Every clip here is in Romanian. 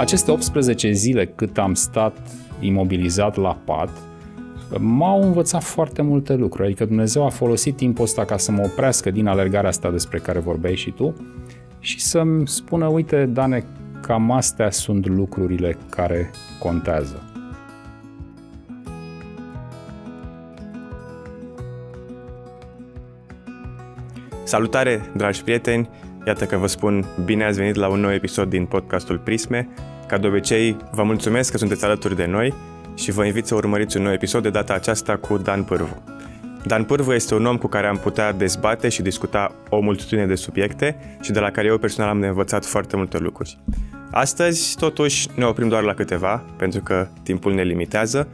Aceste 18 zile cât am stat imobilizat la pat, m-au învățat foarte multe lucruri. Adică Dumnezeu a folosit timpul ăsta ca să mă oprească din alergarea asta despre care vorbeai și tu și să-mi spună, uite, Dane, cam astea sunt lucrurile care contează. Salutare, dragi prieteni! Iată că vă spun bine ați venit la un nou episod din podcastul Prisme. Ca de obicei, vă mulțumesc că sunteți alături de noi și vă invit să urmăriți un nou episod de data aceasta cu Dan Pârvu. Dan Pârvu este un om cu care am putea dezbate și discuta o multitudine de subiecte și de la care eu personal am învățat foarte multe lucruri. Astăzi, totuși, ne oprim doar la câteva, pentru că timpul ne limitează,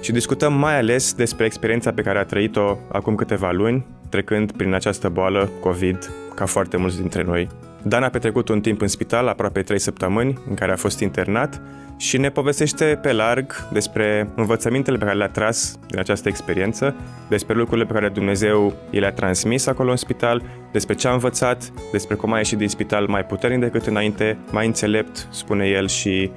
și discutăm mai ales despre experiența pe care a trăit-o acum câteva luni, trecând prin această boală COVID ca foarte mulți dintre noi. Dan a petrecut un timp în spital, aproape 3 săptămâni, în care a fost internat și ne povestește pe larg despre învățămintele pe care le-a tras din această experiență, despre lucrurile pe care Dumnezeu i le-a transmis acolo în spital, despre ce a învățat, despre cum a ieșit din spital mai puternic decât înainte, mai înțelept, spune el și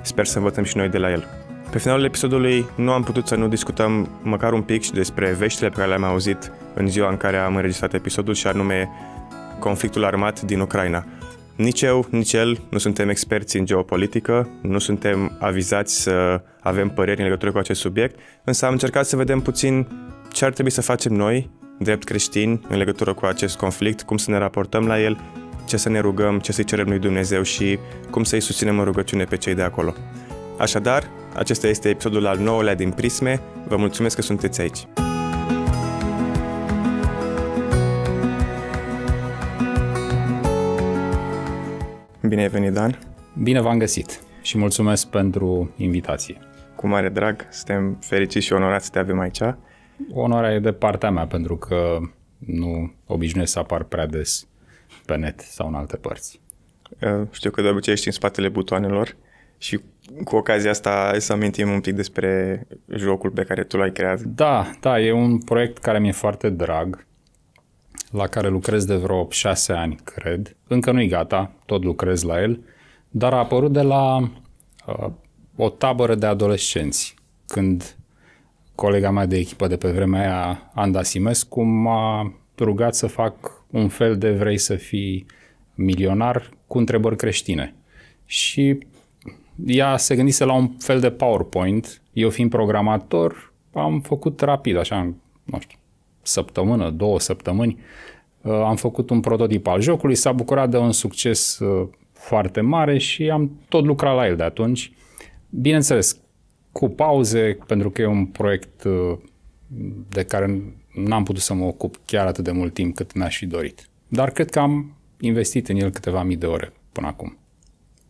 sper să învățăm și noi de la el. Pe finalul episodului nu am putut să nu discutăm măcar un pic și despre veștile pe care le-am auzit în ziua în care am înregistrat episodul și anume conflictul armat din Ucraina. Nici eu, nici el nu suntem experți în geopolitică, nu suntem avizați să avem păreri în legătură cu acest subiect, însă am încercat să vedem puțin ce ar trebui să facem noi, drept creștini, în legătură cu acest conflict, cum să ne raportăm la el, ce să ne rugăm, ce să-i cerem lui Dumnezeu și cum să-i susținem în rugăciune pe cei de acolo. Așadar, acesta este episodul al 9-lea din Prisme. Vă mulțumesc că sunteți aici! Bine ai venit, Dan! Bine v-am găsit și mulțumesc pentru invitație. Cu mare drag, suntem fericiți și onorați să te avem aici. Onoarea e de partea mea, pentru că nu obișnuiesc să apar prea des pe net sau în alte părți. Uh, știu că de obicei ești în spatele butoanelor și cu ocazia asta să amintim un pic despre jocul pe care tu l-ai creat. Da, da, e un proiect care mi-e foarte drag la care lucrez de vreo 6 ani, cred. Încă nu-i gata, tot lucrez la el, dar a apărut de la uh, o tabără de adolescenți, când colega mea de echipă de pe vremea aia, Anda Simescu, m-a rugat să fac un fel de vrei să fii milionar cu întrebări creștine. Și ea se gândise la un fel de PowerPoint, eu fiind programator, am făcut rapid, așa, nu știu, săptămână, două săptămâni, uh, am făcut un prototip al jocului, s-a bucurat de un succes uh, foarte mare și am tot lucrat la el de atunci. Bineînțeles, cu pauze, pentru că e un proiect uh, de care n-am putut să mă ocup chiar atât de mult timp cât mi-aș fi dorit. Dar cred că am investit în el câteva mii de ore până acum.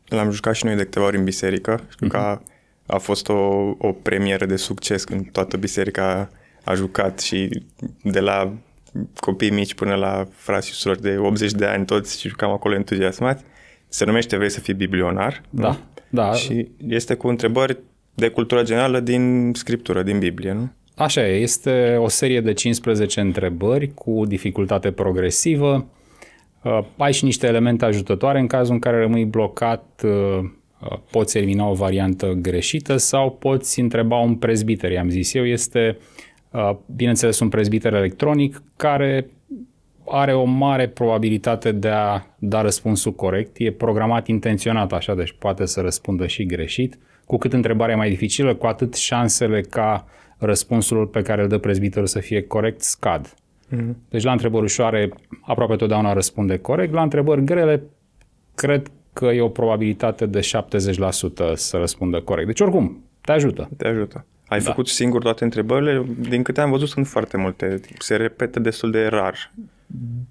L-am jucat și noi de câteva ori în biserică. Știu mm-hmm. că a, a fost o, o premieră de succes când toată biserica a jucat și de la copii mici până la frați și surori de 80 de ani toți și jucam acolo entuziasmați. Se numește Vrei să fii biblionar? Da, nu? da. Și este cu întrebări de cultură generală din scriptură, din Biblie, nu? Așa e, este o serie de 15 întrebări cu dificultate progresivă. Uh, ai și niște elemente ajutătoare în cazul în care rămâi blocat, uh, uh, poți elimina o variantă greșită sau poți întreba un prezbiter, i-am zis eu, este uh, Uh, bineînțeles, un prezbiter electronic care are o mare probabilitate de a da răspunsul corect. E programat intenționat așa, deci poate să răspundă și greșit. Cu cât întrebarea e mai dificilă, cu atât șansele ca răspunsul pe care îl dă prezbiterul să fie corect scad. Mm-hmm. Deci la întrebări ușoare aproape totdeauna răspunde corect, la întrebări grele cred că e o probabilitate de 70% să răspundă corect. Deci oricum, te ajută. Te ajută. Ai da. făcut singur toate întrebările? Din câte am văzut, sunt foarte multe. Se repetă destul de rar.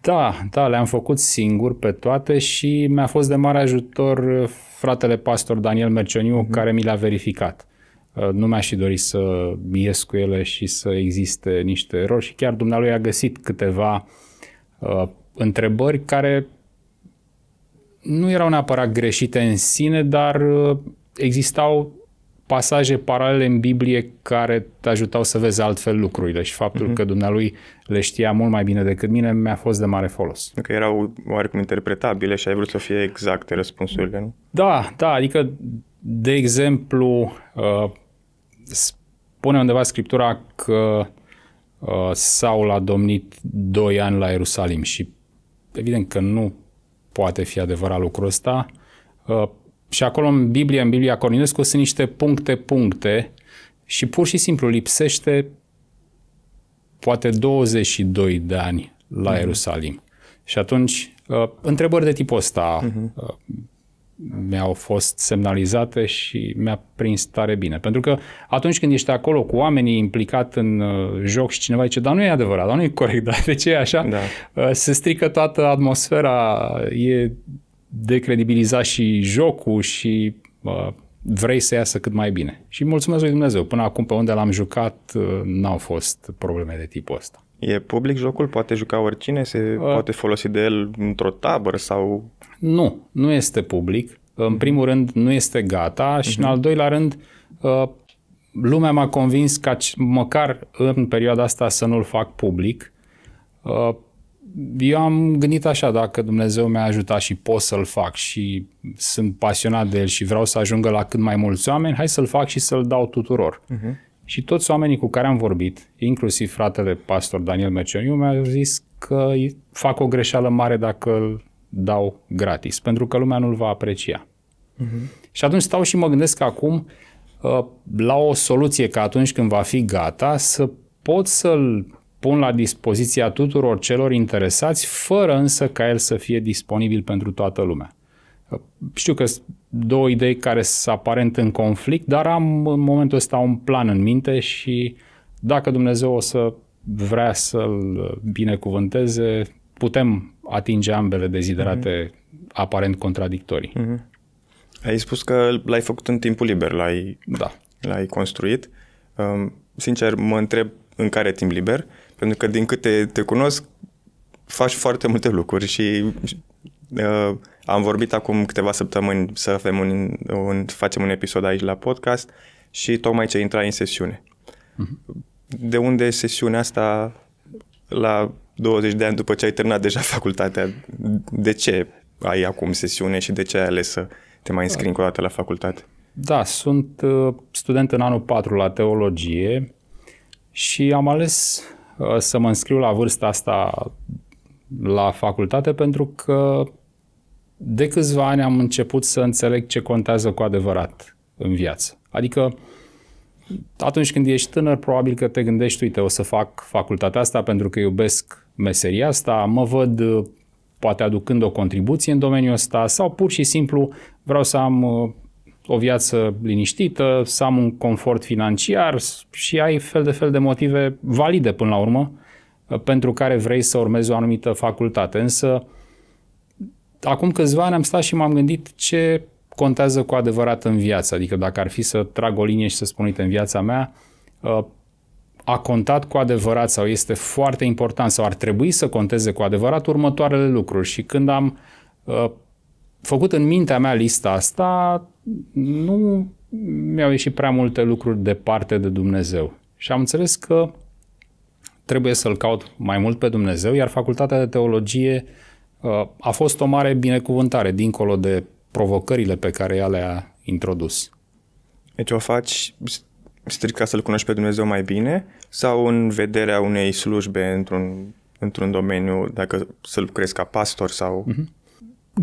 Da, da, le-am făcut singur pe toate și mi-a fost de mare ajutor uh, fratele pastor Daniel Mercioniu, mm-hmm. care mi le-a verificat. Uh, nu mi-aș și dori să ies cu ele și să existe niște erori și chiar dumnealui a găsit câteva uh, întrebări care nu erau neapărat greșite în sine, dar uh, existau pasaje paralele în Biblie care te ajutau să vezi altfel lucrurile și faptul mm-hmm. că dumnealui le știa mult mai bine decât mine mi-a fost de mare folos. Că erau oarecum interpretabile și ai vrut să fie exacte răspunsurile, nu? Da, da, adică, de exemplu, uh, spune undeva Scriptura că uh, Saul a domnit 2 ani la Ierusalim și evident că nu poate fi adevărat lucrul ăsta. Uh, și acolo în Biblie, în Biblia Cornilescu, sunt niște puncte-puncte și pur și simplu lipsește poate 22 de ani la mm-hmm. Ierusalim. Și atunci, uh, întrebări de tipul ăsta uh-huh. Mhm. mm-hmm. mi au fost semnalizate și mi-a prins tare bine. Pentru că atunci când ești acolo cu oamenii implicat în uh, joc și cineva zice, dar nu e adevărat, dar nu e corect, dar de ce e așa? Da. Uh, se strică toată atmosfera, e decredibiliza și jocul și uh, vrei să iasă cât mai bine. Și mulțumesc lui Dumnezeu, până acum pe unde l-am jucat uh, n-au fost probleme de tipul ăsta. E public jocul? Poate juca oricine? Se uh, poate folosi de el într-o tabără sau... Nu, nu este public. În mhm. primul rând nu este gata și uh-huh. în mhm. al doilea rând uh, lumea m-a convins ca măcar în perioada asta să nu-l fac public. Uh, eu am gândit așa, dacă Dumnezeu mi-a ajutat și pot să-l fac și sunt pasionat de el și vreau să ajungă la cât mai mulți oameni, hai să-l fac și să-l dau tuturor. Uh-huh. Și toți oamenii cu care am vorbit, inclusiv fratele pastor Daniel Mercioniu, mi-a zis că fac o greșeală mare dacă îl dau gratis, pentru că lumea nu-l va aprecia. Uh-huh. Și atunci stau și mă gândesc acum uh, la o soluție ca atunci când va fi gata să pot să-l pun la dispoziția tuturor celor interesați, fără însă ca el să fie disponibil pentru toată lumea. Știu că sunt două idei care sunt aparent în conflict, dar am în momentul ăsta un plan în minte și dacă Dumnezeu o să vrea să-l binecuvânteze, putem atinge ambele deziderate mm-hmm. aparent contradictorii. Mm-hmm. Ai spus că l-ai făcut în timpul liber, l-ai, da. l-ai construit. Um, sincer, mă întreb în care timp liber pentru că din câte te cunosc, faci foarte multe lucruri și uh, am vorbit acum câteva săptămâni să avem un, un, facem un episod aici la podcast și tocmai ce intra în sesiune. Uh-huh. De unde sesiunea asta la 20 de ani după ce ai terminat deja facultatea? De ce ai acum sesiune și de ce ai ales să te mai înscrii încă o dată la facultate? Da, sunt uh, student în anul 4 la teologie și am ales Uh, să mă înscriu la vârsta asta la facultate pentru că de câțiva ani am început să înțeleg ce contează cu adevărat în viață. Adică atunci când ești tânăr, probabil că te gândești, uite, o să fac facultatea asta pentru că iubesc meseria asta, mă văd uh, poate aducând o contribuție în domeniul ăsta sau pur și simplu vreau să am uh, o viață liniștită, să am un confort financiar și ai fel de fel de motive valide până la urmă uh, pentru care vrei să urmezi o anumită facultate. Însă, acum câțiva ani am stat și m-am gândit ce contează cu adevărat în viață. Adică dacă ar fi să trag o linie și să spun, uite, în viața mea, uh, a contat cu adevărat sau este foarte important sau ar trebui să conteze cu adevărat următoarele lucruri. Și când am uh, făcut în mintea mea lista asta, nu mi-au ieșit prea multe lucruri departe de Dumnezeu. Și am înțeles că trebuie să-L caut mai mult pe Dumnezeu, iar facultatea de teologie uh, a fost o mare binecuvântare, dincolo de provocările pe care ea le-a introdus. Deci o faci strict ca să-L cunoști pe Dumnezeu mai bine sau în vederea unei slujbe într-un, într-un domeniu, dacă să lucrezi ca pastor sau... Uh-huh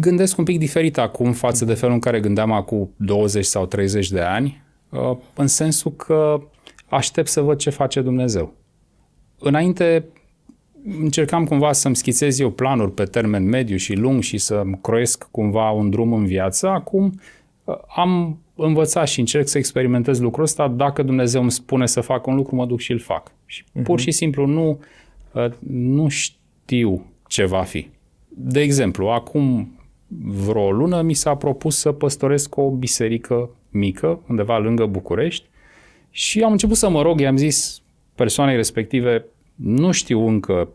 gândesc un pic diferit acum față de felul în care gândeam acum 20 sau 30 de ani, uh, în sensul că aștept să văd ce face Dumnezeu. Înainte încercam cumva să-mi schițez eu planuri pe termen mediu și lung și să-mi croiesc cumva un drum în viață. Acum uh, am învățat și încerc să experimentez lucrul ăsta. Dacă Dumnezeu îmi spune să fac un lucru, mă duc și îl fac. Și uh-huh. pur mhm. și simplu nu, uh, nu știu ce va fi. De exemplu, acum vreo lună mi s-a propus să păstoresc o biserică mică, undeva lângă București și am început să mă rog, i-am zis persoanei respective, nu știu încă,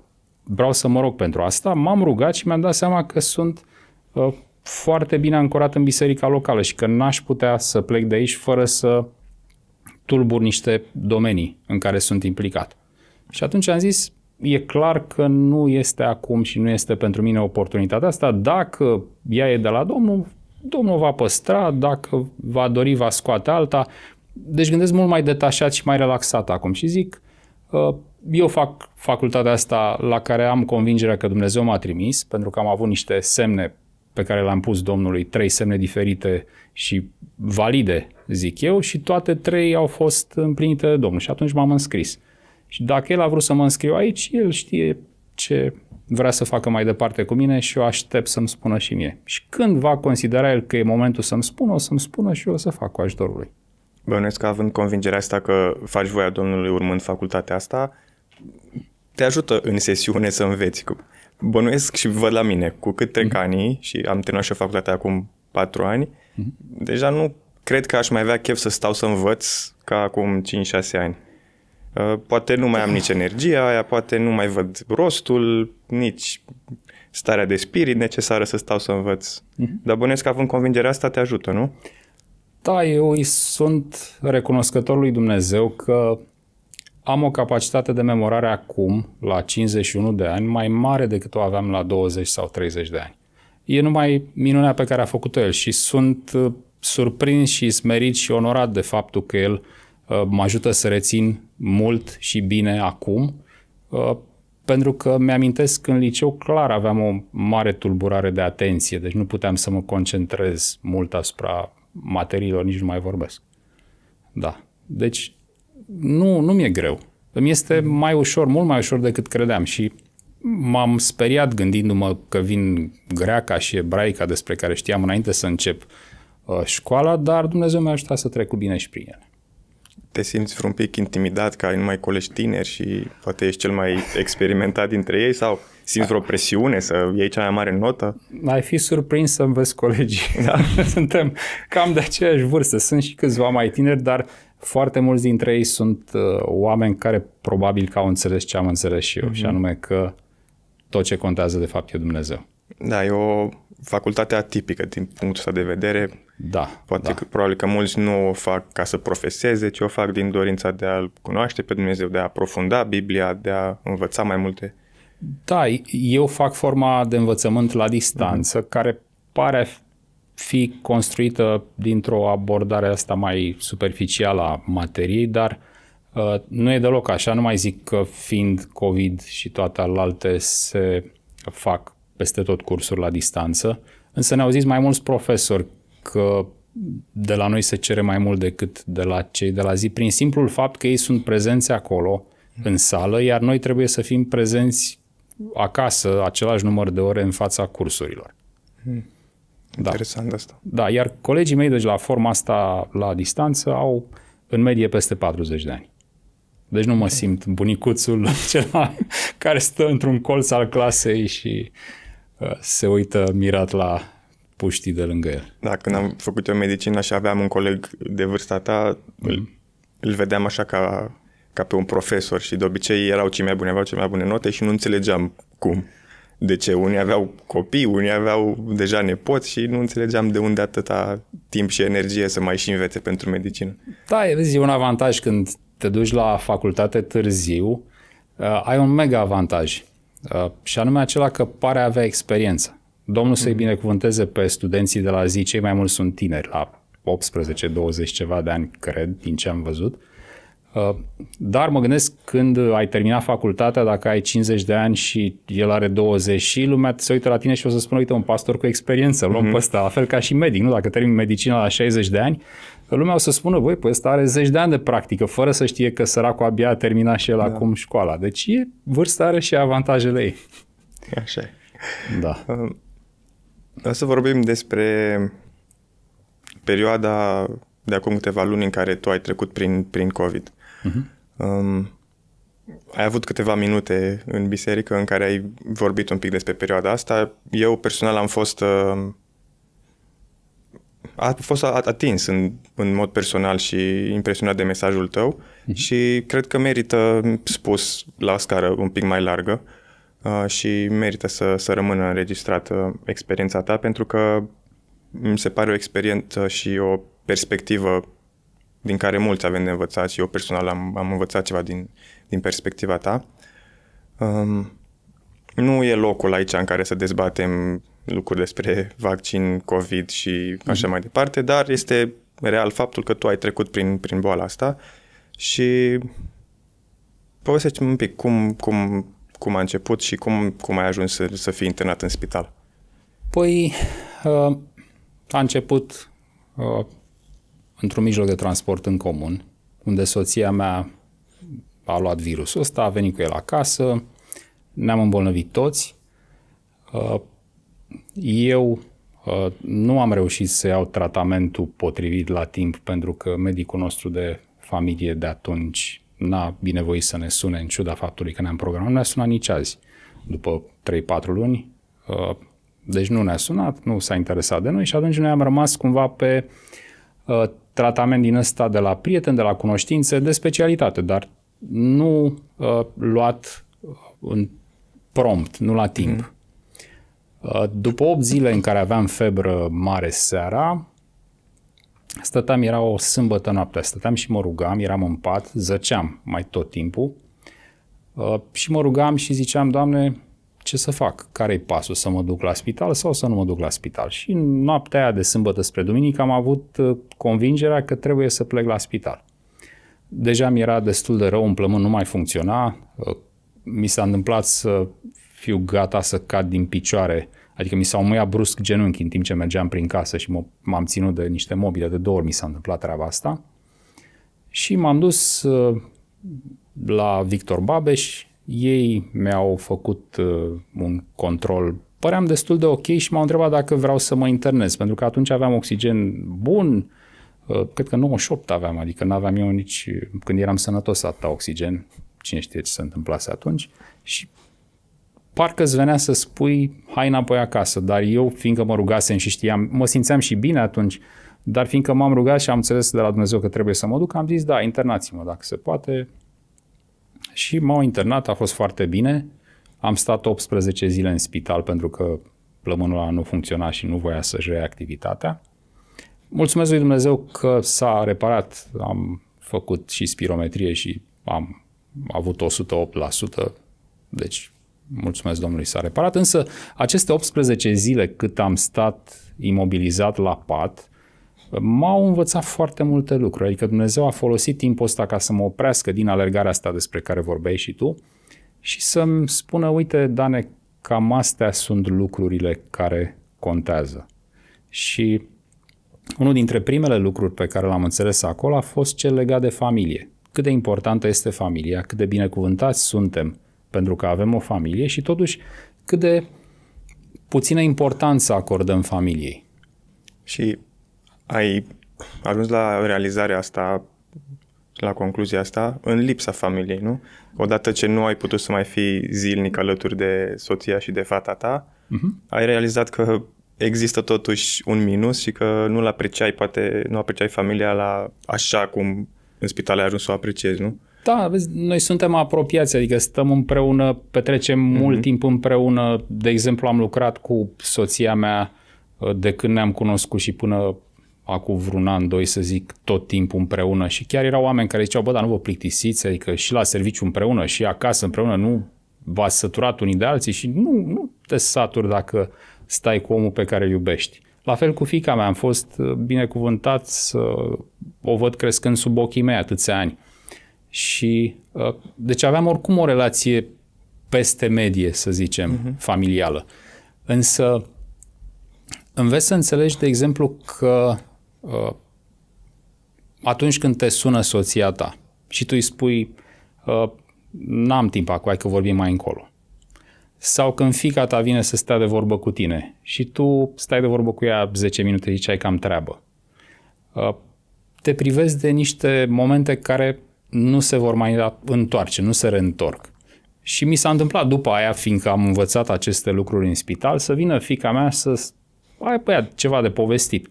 vreau să mă rog pentru asta, m-am rugat și mi-am dat seama că sunt uh, foarte bine ancorat în biserica locală și că n-aș putea să plec de aici fără să tulbur niște domenii în care sunt implicat. Și atunci am zis, e clar că nu este acum și nu este pentru mine oportunitatea asta. Dacă ea e de la Domnul, Domnul va păstra, dacă va dori, va scoate alta. Deci gândesc mult mai detașat și mai relaxat acum și zic, uh, eu fac facultatea asta la care am convingerea că Dumnezeu m-a trimis, pentru că am avut niște semne pe care le-am pus Domnului, trei semne diferite și valide, zic eu, și toate trei au fost împlinite de Domnul și atunci m-am înscris. Și dacă el a vrut să mă înscriu aici, el știe ce vrea să facă mai departe cu mine și eu aștept să-mi spună și mie. Și când va considera el că e momentul să-mi spună, o să-mi spună și eu o să fac cu ajutorul lui. Bănuiesc că având convingerea asta că faci voia Domnului urmând facultatea asta, te ajută în sesiune să înveți. Bănuiesc și văd la mine, cu cât trec mm-hmm. anii și am terminat și facultatea acum patru ani, mm-hmm. deja nu cred că aș mai avea chef să stau să învăț ca acum 5-6 ani. Uh, poate nu mai am nici energia aia, poate nu mai văd rostul, nici starea de spirit necesară să stau să învăț. Uh-huh. Dar bănesc că având convingerea asta te ajută, nu? Da, eu îi sunt recunoscător lui Dumnezeu că am o capacitate de memorare acum, la 51 de ani, mai mare decât o aveam la 20 sau 30 de ani. E numai minunea pe care a făcut-o el și sunt uh, surprins și smerit și onorat de faptul că el uh, mă ajută să rețin mult și bine acum, uh, pentru că mi-amintesc în liceu clar aveam o mare tulburare de atenție, deci nu puteam să mă concentrez mult asupra materiilor, nici nu mai vorbesc. Da. Deci nu, nu mi-e greu. Îmi este mai ușor, mult mai ușor decât credeam și m-am speriat gândindu-mă că vin greaca și ebraica despre care știam înainte să încep uh, școala, dar Dumnezeu mi-a ajutat să trec cu bine și prin ele te simți vreun pic intimidat că ai numai colegi tineri și poate ești cel mai experimentat dintre ei sau simți vreo presiune să iei cea mai mare notă? Ai fi surprins să-mi vezi colegii. Da? Suntem cam de aceeași vârstă. Sunt și câțiva mai tineri, dar foarte mulți dintre ei sunt uh, oameni care probabil că au înțeles ce am înțeles și eu, mm-hmm. și mhm. anume că tot ce contează de fapt e Dumnezeu. Da, e o facultate atipică din punctul ăsta de vedere. Da. Poate da. că probabil că mulți nu o fac ca să profeseze, ci o fac din dorința de a-L cunoaște pe Dumnezeu, de a aprofunda Biblia, de a învăța mai multe. Da, eu fac forma de învățământ la distanță, mm-hmm. care pare fi construită dintr-o abordare asta mai superficială a materiei, dar uh, nu e deloc așa. Nu mai zic că fiind COVID și toate alte se fac peste tot cursuri la distanță, însă ne-au zis mai mulți profesori că de la noi se cere mai mult decât de la cei de la zi, prin simplul fapt că ei sunt prezenți acolo, în sală, iar noi trebuie să fim prezenți acasă același număr de ore în fața cursurilor. Hmm. Da. Interesant asta. Da, iar colegii mei, deci la forma asta la distanță, au în medie peste 40 de ani. Deci nu mă simt bunicuțul cel care stă într-un colț al clasei și uh, se uită mirat la puștii de lângă el. Da, când am făcut eu medicină și aveam un coleg de vârsta ta, mm. îl, îl vedeam așa ca, ca pe un profesor și de obicei erau cei mai buni, aveau cei mai bune note și nu înțelegeam cum. De ce? Unii aveau copii, unii aveau deja nepoți și nu înțelegeam de unde atâta timp și energie să mai și învețe pentru medicină. Da, e, vezi, e un avantaj când te duci la facultate târziu, uh, ai un mega avantaj uh, și anume acela că pare avea experiență. Domnul să-i mhm. binecuvânteze pe studenții de la zi, cei mai mulți sunt tineri, la 18-20 ceva de ani, cred, din ce am văzut. Uh, dar mă gândesc când ai terminat facultatea, dacă ai 50 de ani și el are 20 și lumea se uită la tine și o să spună, uite, un pastor cu experiență, luăm mm-hmm. pe ăsta, la fel ca și medic, nu? Dacă termin medicina la 60 de ani, lumea o să spună, voi, păi ăsta are 10 de ani de practică, fără să știe că săracul abia a terminat și el da. acum școala. Deci e, vârsta are și avantajele ei. Așa e. Da. Um, o să vorbim despre perioada de acum câteva luni în care tu ai trecut prin, prin COVID. Uh-huh. Um, ai avut câteva minute în biserică în care ai vorbit un pic despre perioada asta. Eu personal am fost uh, a fost atins în, în mod personal și impresionat de mesajul tău uh-huh. și cred că merită spus la scară un pic mai largă. Uh, Uh, și merită să, să rămână înregistrată experiența ta pentru că mi se pare o experiență și o perspectivă din care mulți avem de învățat și eu personal am, am învățat ceva din, din perspectiva ta. Um, nu e locul aici în care să dezbatem lucruri despre vaccin, COVID și mhm. așa mm-hmm. mai departe, dar este real faptul că tu ai trecut prin, prin boala asta și povestește-mi un pic cum, cum cum a început și cum, cum ai ajuns să, să fii internat în spital? Păi, uh, a început uh, într-un mijloc de transport în comun, unde soția mea a luat virusul ăsta, a venit cu el acasă, ne-am îmbolnăvit toți. Uh, eu nu am reușit să iau tratamentul potrivit la timp pentru că medicul nostru de familie de atunci n-a binevoit să ne sune în ciuda faptului că ne-am programat, nu ne-a sunat nici azi, după 3-4 luni. Uh, deci nu ne-a sunat, nu s-a interesat de noi și atunci noi am rămas cumva pe uh, tratament din ăsta de la prieteni, de la cunoștințe, de specialitate, dar nu uh, luat în prompt, nu la timp. mm După 8 zile în care aveam febră mare seara, stăteam, era o sâmbătă noaptea, stăteam și mă rugam, eram în pat, zăceam mai tot timpul uh, și mă rugam și ziceam, Doamne, ce să fac? Care-i pasul? Să mă duc la spital sau să nu mă duc la spital? Și în noaptea aia de sâmbătă spre duminică am avut uh, convingerea că trebuie să plec la spital. Deja mi era destul de rău, un plămân nu mai funcționa, uh, mi s-a întâmplat să fiu gata să cad din picioare Adică mi s-au muiat brusc genunchi în timp ce mergeam prin casă și m-am ținut de niște mobile, de două ori mi s-a întâmplat treaba asta. Și m-am dus uh, la Victor Babeș, ei mi-au făcut uh, un control păream destul de ok și m-au întrebat dacă vreau să mă internez, pentru că atunci aveam oxigen bun, uh, cred că 98 aveam, adică nu aveam eu nici, când eram sănătos atâta oxigen, cine știe ce se întâmplase atunci, și parcă îți venea să spui hai înapoi acasă, dar eu fiindcă mă rugasem și știam, mă simțeam și bine atunci, dar fiindcă m-am rugat și am înțeles de la Dumnezeu că trebuie să mă duc, am zis da, internați-mă dacă se poate. Și m-au internat, a fost foarte bine. Am stat 18 zile în spital pentru că plămânul ăla nu funcționa și nu voia să-și reia activitatea. Mulțumesc lui Dumnezeu că s-a reparat, am făcut și spirometrie și am avut 108%, deci mulțumesc Domnului, s-a reparat, însă aceste 18 zile cât am stat imobilizat la pat, m-au învățat foarte multe lucruri. Adică Dumnezeu a folosit timpul ăsta ca să mă oprească din alergarea asta despre care vorbeai și tu și să-mi spună, uite, Dane, cam astea sunt lucrurile care contează. Și unul dintre primele lucruri pe care l-am înțeles acolo a fost cel legat de familie. Cât de importantă este familia, cât de binecuvântați suntem pentru că avem o familie și totuși cât de puțină importanță acordăm familiei. Și ai ajuns la realizarea asta, la concluzia asta, în lipsa familiei, nu? Odată ce nu ai putut să mai fii zilnic alături de soția și de fata ta, uh-huh. ai realizat că există totuși un minus și că nu-l apreciai, poate nu apreciai familia la așa cum în spital ai ajuns să o apreciezi, nu? Da, vezi, noi suntem apropiați, adică stăm împreună, petrecem mm-hmm. mult timp împreună. De exemplu, am lucrat cu soția mea uh, de când ne-am cunoscut și până acum vreun an, doi să zic, tot timpul împreună și chiar erau oameni care ziceau, bă, dar nu vă plictisiți, adică și la serviciu împreună și acasă împreună, nu v-ați săturat unii de alții și nu, nu te saturi dacă stai cu omul pe care îl iubești. La fel cu fica mea, am fost uh, binecuvântat să o văd crescând sub ochii mei atâția ani și uh, deci aveam oricum o relație peste medie, să zicem, uh-huh. familială. Însă înveți să înțelegi, de exemplu, că uh, atunci când te sună soția ta și tu îi spui uh, n-am timp acum, hai că vorbim mai încolo. Sau când fica ta vine să stea de vorbă cu tine și tu stai de vorbă cu ea 10 minute și ai cam treabă. te privezi de niște momente care nu se vor mai întoarce, nu se reîntorc. Și mi s-a întâmplat după aia, fiindcă am învățat aceste lucruri în spital, să vină fica mea să ai pe ea ceva de povestit.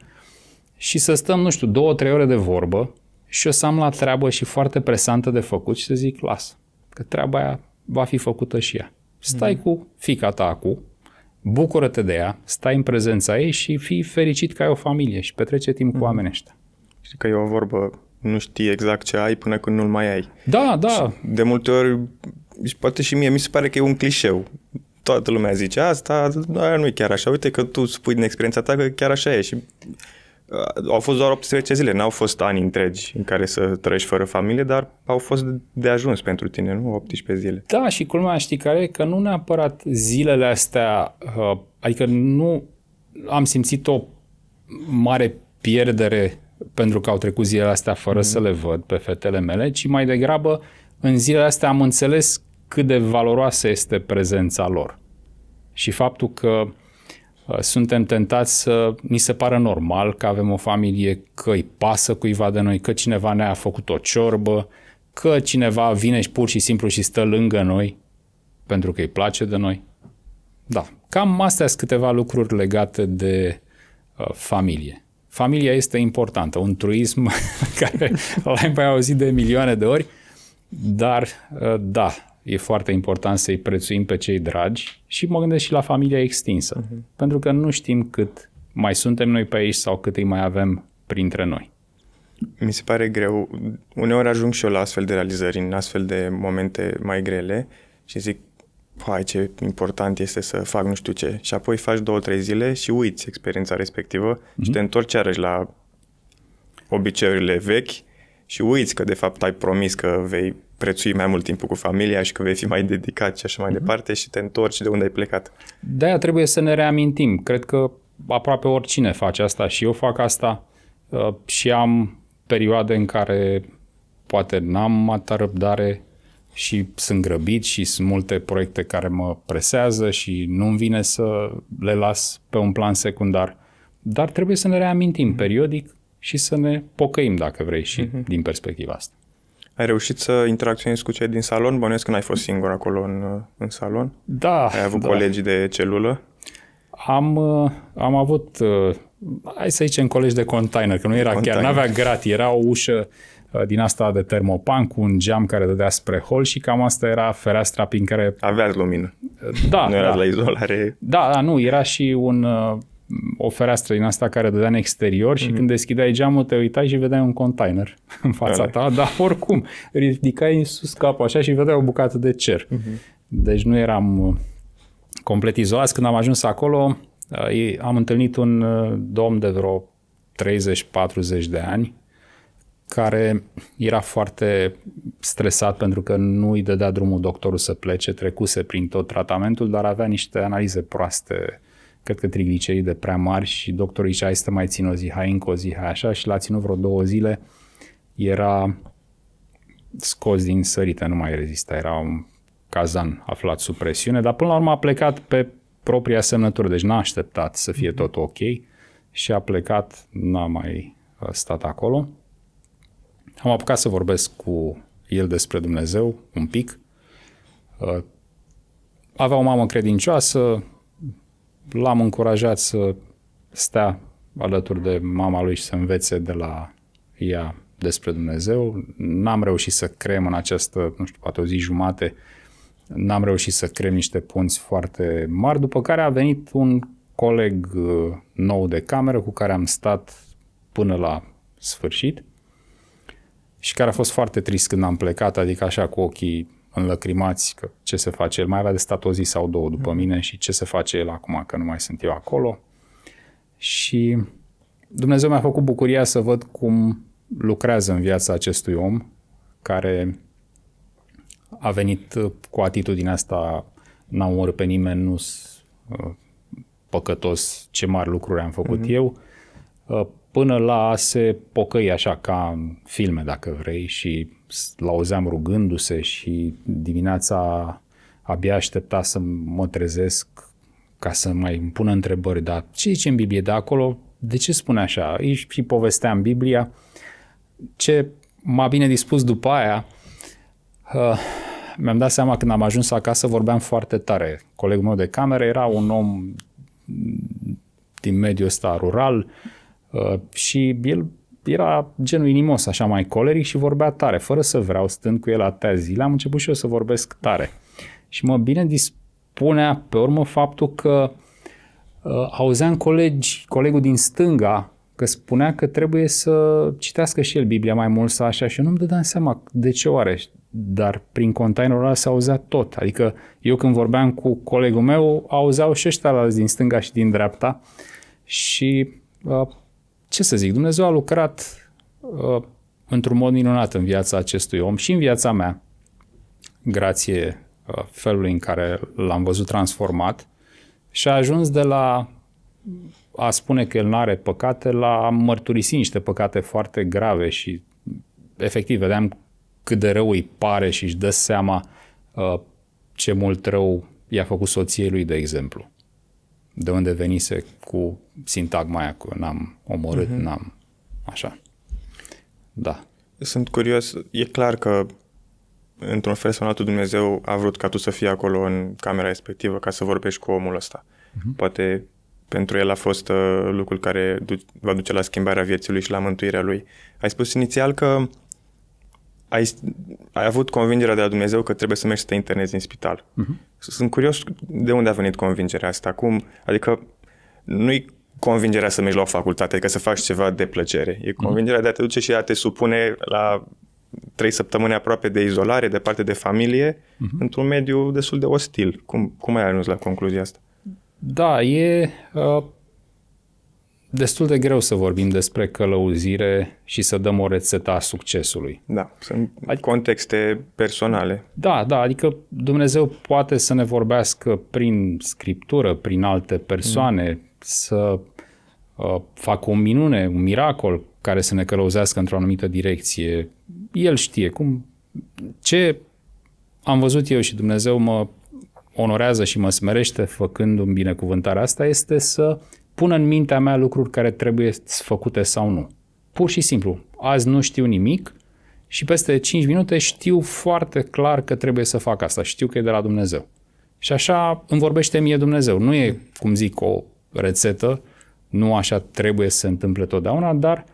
Și să stăm, nu știu, două, trei ore de vorbă și o să am la treabă și foarte presantă de făcut și să zic, las, că treaba aia va fi făcută și ea. Stai mm. cu fica ta acum, bucură-te de ea, stai în prezența ei și fii fericit că ai o familie și petrece timp mm. cu mhm. oamenii ăștia. Știi că e o vorbă nu știi exact ce ai până când nu-l mai ai. Da, da. Și de multe ori, și poate și mie, mi se pare că e un clișeu. Toată lumea zice asta, dar nu e chiar așa. Uite că tu spui din experiența ta că chiar așa e și uh, au fost doar 18 zile, n-au fost ani întregi în care să trăiești fără familie, dar au fost de ajuns pentru tine, nu? 18 zile. Da, și culmea știi care e? Că nu neapărat zilele astea, uh, adică nu am simțit o mare pierdere pentru că au trecut zilele astea fără mm să le văd pe fetele mele, ci mai degrabă în zilele astea am înțeles cât de valoroasă este prezența lor. Și faptul că uh, suntem tentați să ni se pară normal că avem o familie, că îi pasă cuiva de noi, că cineva ne-a făcut o ciorbă, că cineva vine și pur și simplu și stă lângă noi pentru că îi place de noi. Da, cam astea sunt câteva lucruri legate de uh, familie familia este importantă, un truism care l-ai mai auzit de milioane de ori, dar ă, da, e foarte important să-i prețuim pe cei dragi și mă gândesc și la familia extinsă, uh-huh. pentru că nu știm cât mai suntem noi pe aici sau cât îi mai avem printre noi. Mi se pare greu. Uneori ajung și eu la astfel de realizări, în astfel de momente mai grele și zic, hai ce important este să fac nu știu ce. Și apoi faci două, trei zile și uiți experiența respectivă mm-hmm. și mhm. te întorci iarăși la obiceiurile vechi și uiți că de fapt ai promis că vei prețui mai mult timpul cu familia și că vei fi mai dedicat și așa mai mm-hmm. departe și te întorci de unde ai plecat. De-aia trebuie să ne reamintim. Cred că aproape oricine face asta și eu fac asta uh, și am perioade în care poate n-am atâta răbdare și sunt grăbit și sunt multe proiecte care mă presează și nu-mi vine să le las pe un plan secundar. Dar trebuie să ne reamintim mm-hmm. periodic și să ne pocăim, dacă vrei, și mm-hmm. din perspectiva asta. Ai reușit să interacționezi cu cei din salon? Bănuiesc că n-ai fost singur acolo în, în salon. Da. Ai avut da. colegi de celulă? Am, uh, am avut, uh, hai să zicem, colegi de container, că nu era container. chiar, n-avea grat, era o ușă Uh, din asta de termopan cu un geam care dădea spre hol și cam asta era fereastra prin care... Aveați lumină. Uh, da. Nu era da. la izolare. Da, da, nu, era și un uh, o fereastră din asta care dădea în exterior și mm-hmm. când deschideai geamul te uitai și vedeai un container în fața Ale. ta, dar oricum ridicai în sus capul așa și vedeai o bucată de cer. Mm-hmm. Deci nu eram complet izolați. Când am ajuns acolo am întâlnit un domn de vreo 30-40 de ani care era foarte stresat pentru că nu îi dădea drumul doctorul să plece, trecuse prin tot tratamentul, dar avea niște analize proaste, cred că trigliceride prea mari și doctorul zicea, hai să mai țin o zi, hai încă o zi, hai așa și l-a ținut vreo două zile, era scos din sărită, nu mai rezista, era un cazan aflat sub presiune, dar până la urmă a plecat pe propria semnătură, deci n-a așteptat să fie mhm. tot ok și a plecat, n-a mai uh, stat acolo. Am apucat să vorbesc cu el despre Dumnezeu un pic. Uh, avea o mamă credincioasă, l-am încurajat să stea alături de mama lui și să învețe de la ea despre Dumnezeu. N-am reușit să creăm în această, nu știu, poate o zi jumate, n-am reușit să creăm niște punți foarte mari, după care a venit un coleg uh, nou de cameră cu care am stat până la sfârșit și care a fost foarte trist când am plecat, adică așa cu ochii înlăcrimați că ce se face el. Mai avea de stat o zi sau două după mhm. mine și ce se face el acum că nu mai sunt eu acolo. Și Dumnezeu mi-a făcut bucuria să văd cum lucrează în viața acestui om care a venit uh, cu atitudinea asta, n-am urât pe nimeni, nu uh, păcătos, ce mari lucruri am făcut mm-hmm. eu. Uh, până la a se pocăi așa ca în filme, dacă vrei, și l-auzeam rugându-se și dimineața abia aștepta să mă trezesc ca să mai îmi pună întrebări, dar ce zice în Biblie? de acolo, de ce spune așa? Ei și povesteam Biblia. Ce m-a bine dispus după aia, uh, mi-am dat seama când am ajuns acasă, vorbeam foarte tare. Colegul meu de cameră era un om din mediul ăsta rural, uh, Uh, și el era genul inimos, așa mai coleric și vorbea tare, fără să vreau, stând cu el atâtea zile, am început și eu să vorbesc tare. Și mă bine dispunea pe urmă faptul că uh, auzeam colegi, colegul din stânga că spunea că trebuie să citească și el Biblia mai mult sau așa și eu nu-mi dădeam seama de ce oare, dar prin containerul ăla se auzea tot. Adică eu când vorbeam cu colegul meu, auzeau și ăștia din stânga și din dreapta și uh, ce să zic, Dumnezeu a lucrat uh, într-un mod minunat în viața acestui om și în viața mea, grație uh, felului în care l-am văzut transformat și a ajuns de la a spune că el nu are păcate la a mărturisi niște păcate foarte grave și efectiv vedeam cât de rău îi pare și își dă seama uh, ce mult rău i-a făcut soției lui, de exemplu de unde venise cu sintagma aia că n-am omorât, uh-huh. n-am... Așa. Da. Sunt curios, e clar că într-un fel sau altul Dumnezeu a vrut ca tu să fii acolo în camera respectivă ca să vorbești cu omul ăsta. Uh-huh. Poate pentru el a fost uh, lucrul care du- va duce la schimbarea vieții lui și la mântuirea lui. Ai spus inițial că ai, ai avut convingerea de la Dumnezeu că trebuie să mergi să te internezi în spital. Uh-huh. Sunt curios de unde a venit convingerea asta. Cum, adică nu-i convingerea să mergi la o facultate, că adică să faci ceva de plăcere. E mhm. convingerea uh-huh. de a te duce și a te supune la trei săptămâni aproape de izolare, departe de familie, uh-huh. într-un mediu destul de ostil. Cum, cum ai ajuns la concluzia asta? Da, e... Uh destul de greu să vorbim despre călăuzire și să dăm o rețetă a succesului. Da, sunt adică, contexte personale. Da, da, adică Dumnezeu poate să ne vorbească prin scriptură, prin alte persoane, mm. să uh, facă o minune, un miracol care să ne călăuzească într-o anumită direcție. El știe cum, ce am văzut eu și Dumnezeu mă onorează și mă smerește făcând un binecuvântare asta este să pun în mintea mea lucruri care trebuie făcute sau nu. Pur și simplu, azi nu știu nimic și peste 5 minute știu foarte clar că trebuie să fac asta, știu că e de la Dumnezeu. Și așa îmi vorbește mie Dumnezeu. Nu e, cum zic, o rețetă, nu așa trebuie să se întâmple totdeauna, dar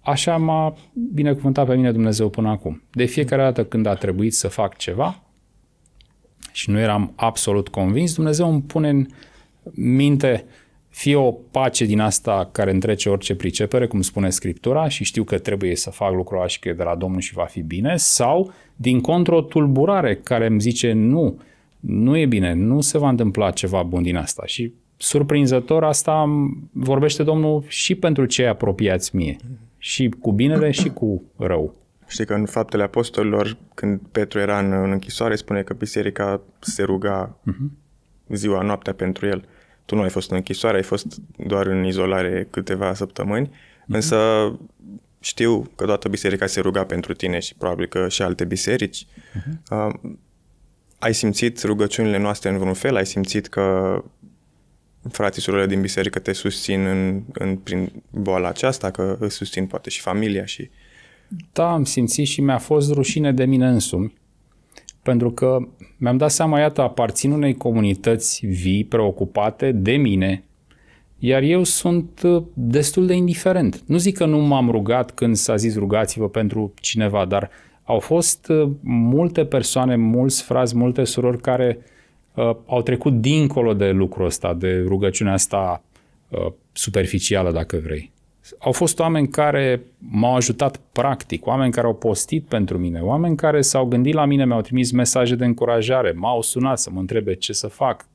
așa m-a binecuvântat pe mine Dumnezeu până acum. De fiecare dată când a trebuit să fac ceva și nu eram absolut convins, Dumnezeu îmi pune în minte fie o pace din asta care întrece orice pricepere, cum spune Scriptura, și știu că trebuie să fac lucrul așa și că e de la Domnul și va fi bine, sau, din contră, o tulburare care îmi zice nu, nu e bine, nu se va întâmpla ceva bun din asta. Și, surprinzător, asta vorbește Domnul și pentru cei apropiați mie, și cu binele și cu rău. Știi că în Faptele Apostolilor, când Petru era în, în închisoare, spune că biserica se ruga uh-huh. ziua, noaptea pentru el. uh tu nu ai fost în închisoare, ai fost doar în izolare câteva săptămâni, mm-hmm. însă știu că toată biserica se ruga pentru tine și probabil că și alte biserici. Mm-hmm. Uh, ai simțit rugăciunile noastre în vreun fel? Ai simțit că frații, surorile din biserică te susțin în, în, prin boala aceasta, că îți susțin poate și familia și... Da, am simțit și mi-a fost rușine de mine însumi pentru că mi-am dat seama, iată, aparțin unei comunități vii, preocupate de mine, iar eu sunt uh, destul de indiferent. Nu zic că nu m-am rugat când s-a zis rugați-vă pentru cineva, dar au fost uh, multe persoane, mulți frați, multe surori care uh, au trecut dincolo de lucrul ăsta, de rugăciunea asta uh, superficială, dacă vrei. Au fost oameni care m-au ajutat practic, oameni care au postit pentru mine, oameni care s-au gândit la mine, mi-au trimis mesaje de încurajare, m-au sunat să mă întrebe ce să fac,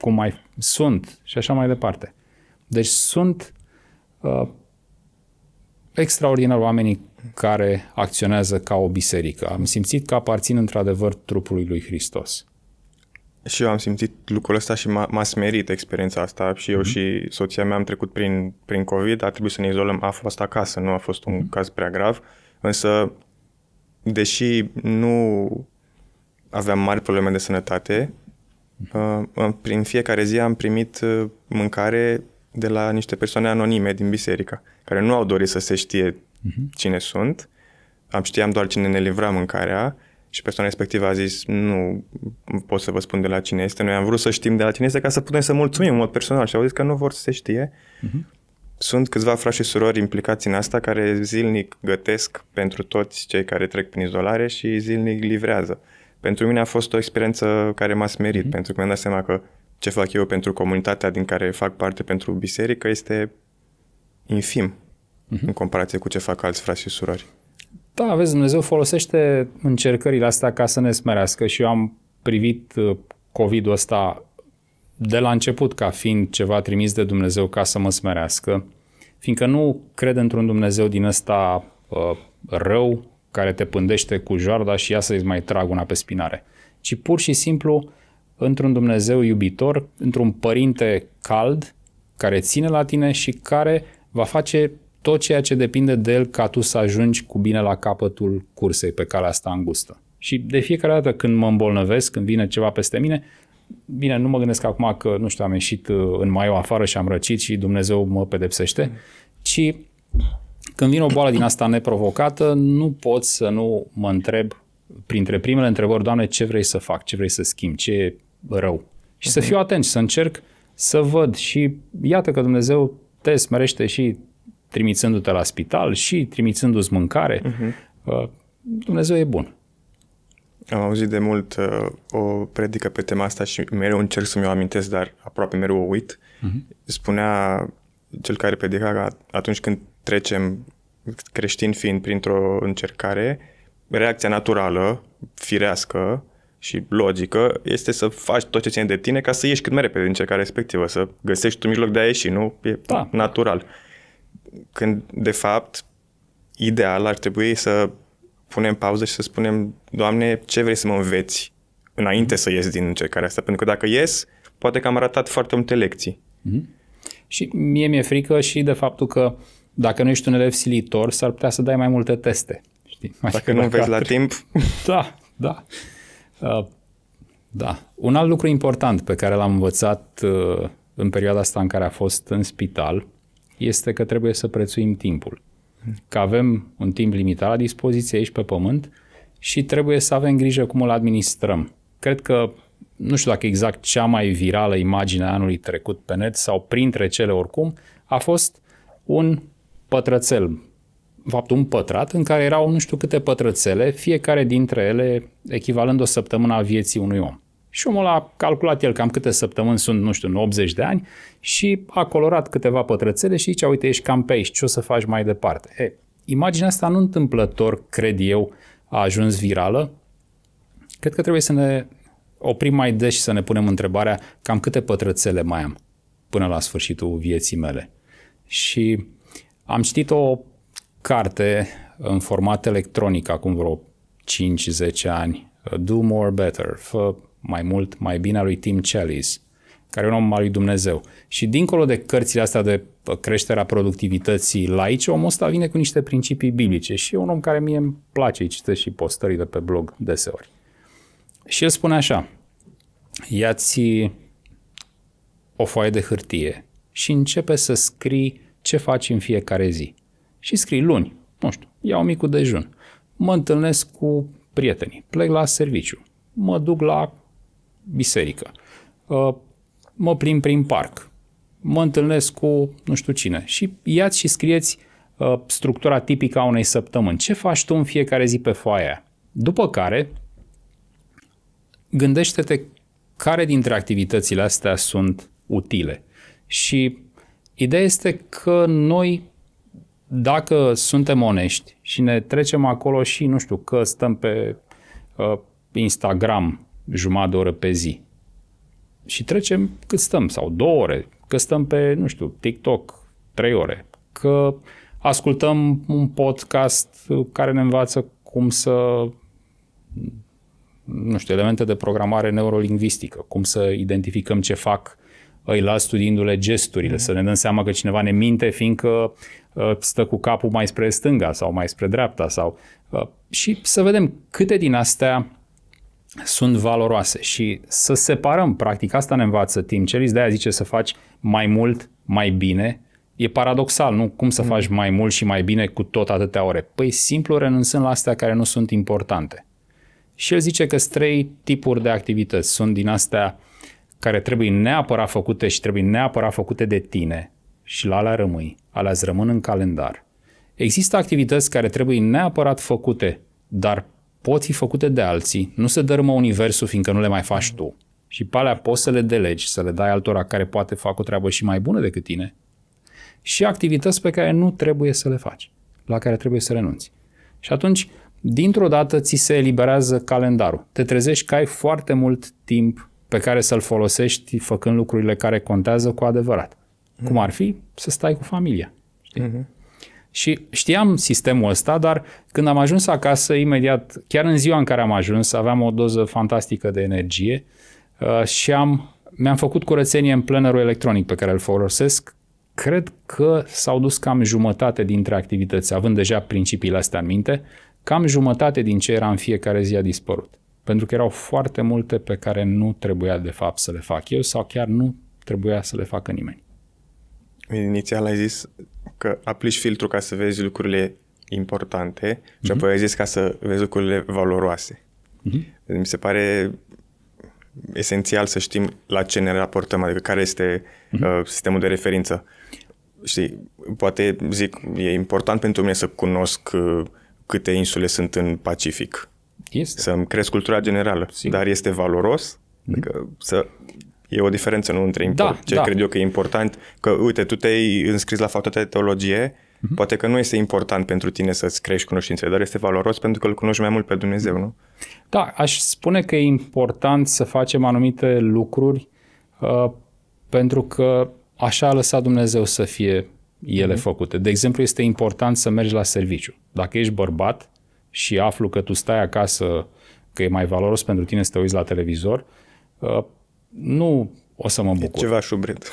cum mai sunt și așa mai departe. Deci sunt uh, extraordinar oamenii care acționează ca o biserică. Am simțit că aparțin într-adevăr trupului lui Hristos și eu am simțit lucrul ăsta și m-a, m-a smerit experiența asta și eu mm-hmm. și soția mea am trecut prin, prin COVID, a trebuit să ne izolăm, a fost acasă, nu a fost un mm-hmm. caz prea grav, însă deși nu aveam mari probleme de sănătate, mm-hmm. prin fiecare zi am primit uh, mâncare de la niște persoane anonime din biserică, care nu au dorit să se știe mhm. cine sunt, am știam doar cine ne livra mâncarea, și persoana respectivă a zis, nu pot să vă spun de la cine este, noi am vrut să știm de la cine este ca să putem să mulțumim în mod personal și au zis că nu vor să se știe. Uh-huh. Sunt câțiva frați și surori implicați în asta care zilnic gătesc pentru toți cei care trec prin izolare și zilnic livrează. Pentru mine a fost o experiență care m-a smerit, mm-hmm. pentru că mi-am dat seama că ce fac eu pentru comunitatea din care fac parte pentru biserică este infim mm-hmm. în comparație cu ce fac alți frați și surori. Da, vezi, Dumnezeu folosește încercările astea ca să ne smerească și eu am privit uh, COVID-ul ăsta de la început ca fiind ceva trimis de Dumnezeu ca să mă smerească, fiindcă nu cred într-un Dumnezeu din ăsta uh, rău, care te pândește cu joarda și ia să-i mai trag una pe spinare, ci pur și simplu într-un Dumnezeu iubitor, într-un părinte cald, care ține la tine și care va face tot ceea ce depinde de el ca tu să ajungi cu bine la capătul cursei pe calea asta îngustă. Și de fiecare dată când mă îmbolnăvesc, când vine ceva peste mine, bine, nu mă gândesc acum că, nu știu, am ieșit uh, în o afară și am răcit și Dumnezeu mă pedepsește, ci când vine o boală din asta neprovocată, nu pot să nu mă întreb printre primele întrebări, Doamne, ce vrei să fac, ce vrei să schimb, ce e rău. Și uh-huh. să mhm. fiu atent să încerc să văd și iată că Dumnezeu te smerește și trimițându-te la spital și trimițându-ți mâncare. Uh-huh. Dumnezeu e bun. Am auzit de mult uh, o predică pe tema asta și mereu încerc să mi-o amintesc, dar aproape mereu o uit. Uh-huh. Spunea cel care predica că atunci când trecem, creștin fiind printr-o încercare, reacția naturală, firească și logică este să faci tot ce ține de tine ca să ieși cât mai repede din încercarea respectivă, să găsești tu mijloc de a ieși, nu? E da. natural când de fapt ideal ar trebui să punem pauză și să spunem, Doamne, ce vrei să mă înveți înainte să ies din încercarea asta? Pentru că dacă ies, poate că am ratat foarte multe lecții. Mm-hmm. Și mie mi-e frică și de faptul că dacă nu ești un elev silitor, s-ar putea să dai mai multe teste. Știi? dacă nu vezi la timp. Da, da. Uh, da. Un alt lucru important pe care l-am învățat uh, în perioada asta în care a fost în spital este că trebuie să prețuim timpul. Că avem un timp limitat la dispoziție aici pe pământ și trebuie să avem grijă cum îl administrăm. Cred că nu știu dacă exact cea mai virală imagine a anului trecut pe net sau printre cele oricum, a fost un pătrățel, fapt un pătrat în care erau nu știu câte pătrățele, fiecare dintre ele echivalând o săptămână a vieții unui om. Și omul a calculat el cam câte săptămâni sunt, nu știu, 80 de ani și a colorat câteva pătrățele și zice, uite, ești cam pe aici, ce o să faci mai departe? E, imaginea asta nu întâmplător, cred eu, a ajuns virală. Cred că trebuie să ne oprim mai des și să ne punem întrebarea cam câte pătrățele mai am până la sfârșitul vieții mele. Și am citit o carte în format electronic acum vreo 5-10 ani, Do More Better, fă mai mult, mai bine a lui Tim Challies, care e un om al lui Dumnezeu. Și dincolo de cărțile astea de creșterea productivității laice, omul ăsta vine cu niște principii biblice și e un om care mie îmi place, îi citesc și postările pe blog deseori. Și el spune așa, ia-ți o foaie de hârtie și începe să scrii ce faci în fiecare zi. Și scrii luni, nu știu, iau micul dejun, mă întâlnesc cu prietenii, plec la serviciu, mă duc la biserică. Uh, mă plim prin parc. Mă întâlnesc cu nu știu cine. Și iați și scrieți uh, structura tipică a unei săptămâni. Ce faci tu în fiecare zi pe foaia? După care, gândește-te care dintre activitățile astea sunt utile. Și ideea este că noi, dacă suntem onești și ne trecem acolo și, nu știu, că stăm pe uh, Instagram jumătate de oră pe zi. Și trecem cât stăm, sau două ore, că stăm pe, nu știu, TikTok, trei ore, că ascultăm un podcast care ne învață cum să nu știu, elemente de programare neurolingvistică, cum să identificăm ce fac îi las studiindu-le gesturile, mm. să ne dăm seama că cineva ne minte fiindcă ă, stă cu capul mai spre stânga sau mai spre dreapta sau ă, și să vedem câte din astea sunt valoroase și să separăm, practic, asta ne învață Tim Celis, de-aia zice să faci mai mult, mai bine. E paradoxal, nu? Cum să mm. faci mai mult și mai bine cu tot atâtea ore? Păi simplu renunțând la astea care nu sunt importante. Și el zice că sunt trei tipuri de activități. Sunt din astea care trebuie neapărat făcute și trebuie neapărat făcute de tine și la alea rămâi, alea îți rămân în calendar. Există activități care trebuie neapărat făcute, dar pot fi făcute de alții, nu se dărâmă universul fiindcă nu le mai faci tu. Și pe alea poți să le delegi, să le dai altora care poate fac o treabă și mai bună decât tine. Și activități pe care nu trebuie să le faci, la care trebuie să renunți. Și atunci, dintr-o dată, ți se eliberează calendarul. Te trezești că ai foarte mult timp pe care să-l folosești făcând lucrurile care contează cu adevărat. Mm-hmm. Cum ar fi să stai cu familia. Știi? Mm-hmm. Și știam sistemul ăsta, dar când am ajuns acasă, imediat, chiar în ziua în care am ajuns, aveam o doză fantastică de energie uh, și am, mi-am făcut curățenie în planerul electronic pe care îl folosesc. Cred că s-au dus cam jumătate dintre activități, având deja principiile astea în minte, cam jumătate din ce era în fiecare zi a dispărut. Pentru că erau foarte multe pe care nu trebuia de fapt să le fac eu sau chiar nu trebuia să le facă nimeni inițial ai zis că aplici filtru ca să vezi lucrurile importante uh-huh. și mhm. apoi ai zis ca să vezi lucrurile valoroase. Uh-huh. Mi se pare esențial să știm la ce ne raportăm, adică care este uh-huh. uh, sistemul de referință. Știi, poate zic, e important pentru mine să cunosc uh, câte insule sunt în Pacific. Este. Să-mi cresc cultura generală, Sigur. dar este valoros mm-hmm. adică să E o diferență, nu, între da, import. Da, ce da. cred eu că e important, că, uite, tu te-ai înscris la facultatea de teologie, uh mhm. -huh. poate că nu este important pentru tine să-ți crești cunoștințele, dar este valoros pentru că îl cunoști mai mult pe Dumnezeu, nu? Da, aș spune că e important să facem anumite lucruri uh, pentru că așa a lăsat Dumnezeu să fie ele uh mhm. -huh. făcute. De exemplu, este important să mergi la serviciu. Dacă ești bărbat și aflu că tu stai acasă, că e mai valoros pentru tine să te uiți la televizor, uh, nu o să mă bucur. E ceva șubrit.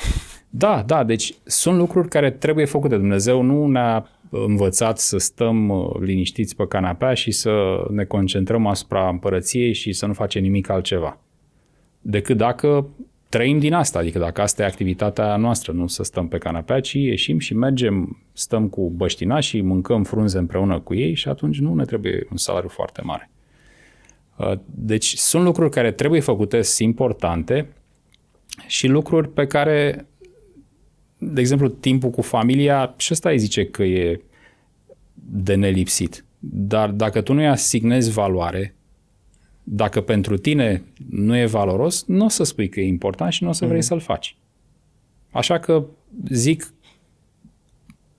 Da, da, deci sunt lucruri care trebuie făcute. Dumnezeu nu ne-a învățat să stăm uh, liniștiți pe canapea și să ne concentrăm asupra împărăției și să nu facem nimic altceva. Decât dacă trăim din asta, adică dacă asta e activitatea noastră, nu să stăm pe canapea, ci ieșim și mergem, stăm cu băștinașii, și mâncăm frunze împreună cu ei și atunci nu ne trebuie un salariu foarte mare. Uh, deci sunt lucruri care trebuie făcute, sunt importante și lucruri pe care, de exemplu, timpul cu familia, și ăsta îi zice că e de nelipsit. Dar dacă tu nu-i asignezi valoare, dacă pentru tine nu e valoros, nu o să spui că e important și nu o să vrei mm să-l faci. Așa că zic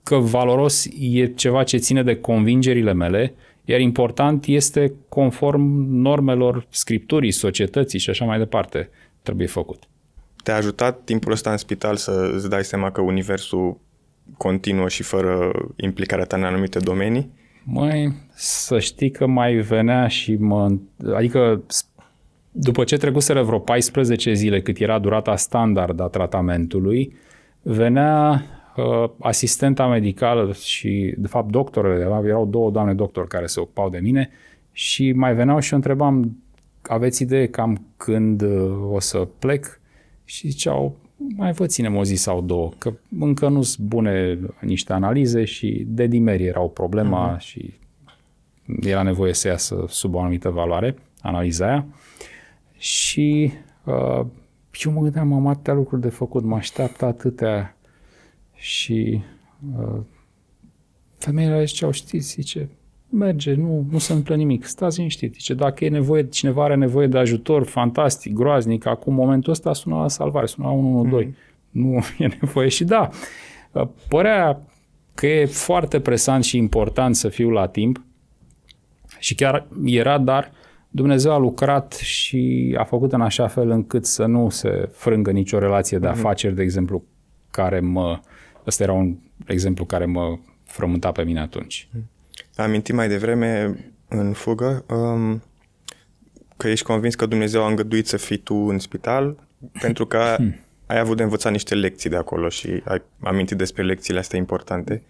că valoros e ceva ce ține de convingerile mele, iar important este conform normelor scripturii, societății și așa mai departe trebuie făcut. Te-a ajutat timpul ăsta în spital să îți dai seama că universul continuă și fără implicarea ta în anumite domenii? Mai să știi că mai venea și mă... Adică după ce trecuseră vreo 14 zile cât era durata standard a tratamentului, venea Uh, asistenta medicală și, de fapt, doctorele, erau două doamne doctori care se ocupau de mine și mai veneau și o întrebam, aveți idee cam când uh, o să plec? Și ziceau, mai vă ținem o zi sau două, că încă nu sunt bune niște analize și de dimeri erau problema uh-huh. și era nevoie să iasă sub o anumită valoare, analiza aia. Și uh, eu mă gândeam, am atâtea lucruri de făcut, mă așteaptă atâtea și uh, ce au știți, zice, merge, nu, nu se întâmplă nimic, stați liniștit. Zice, dacă e nevoie, cineva are nevoie de ajutor, fantastic, groaznic, acum, momentul ăsta, sună la salvare, sună la 112. Mm-hmm. Nu e nevoie și da, uh, părea că e foarte presant și important să fiu la timp și chiar era, dar Dumnezeu a lucrat și a făcut în așa fel încât să nu se frângă nicio relație de mhm. afaceri, mm-hmm. de exemplu, care mă Ăsta era un exemplu care mă frământa pe mine atunci. Aminti mai devreme în fugă um, că ești convins că Dumnezeu a îngăduit să fii tu în spital pentru că hmm. ai avut de învățat niște lecții de acolo și ai amintit despre lecțiile astea importante.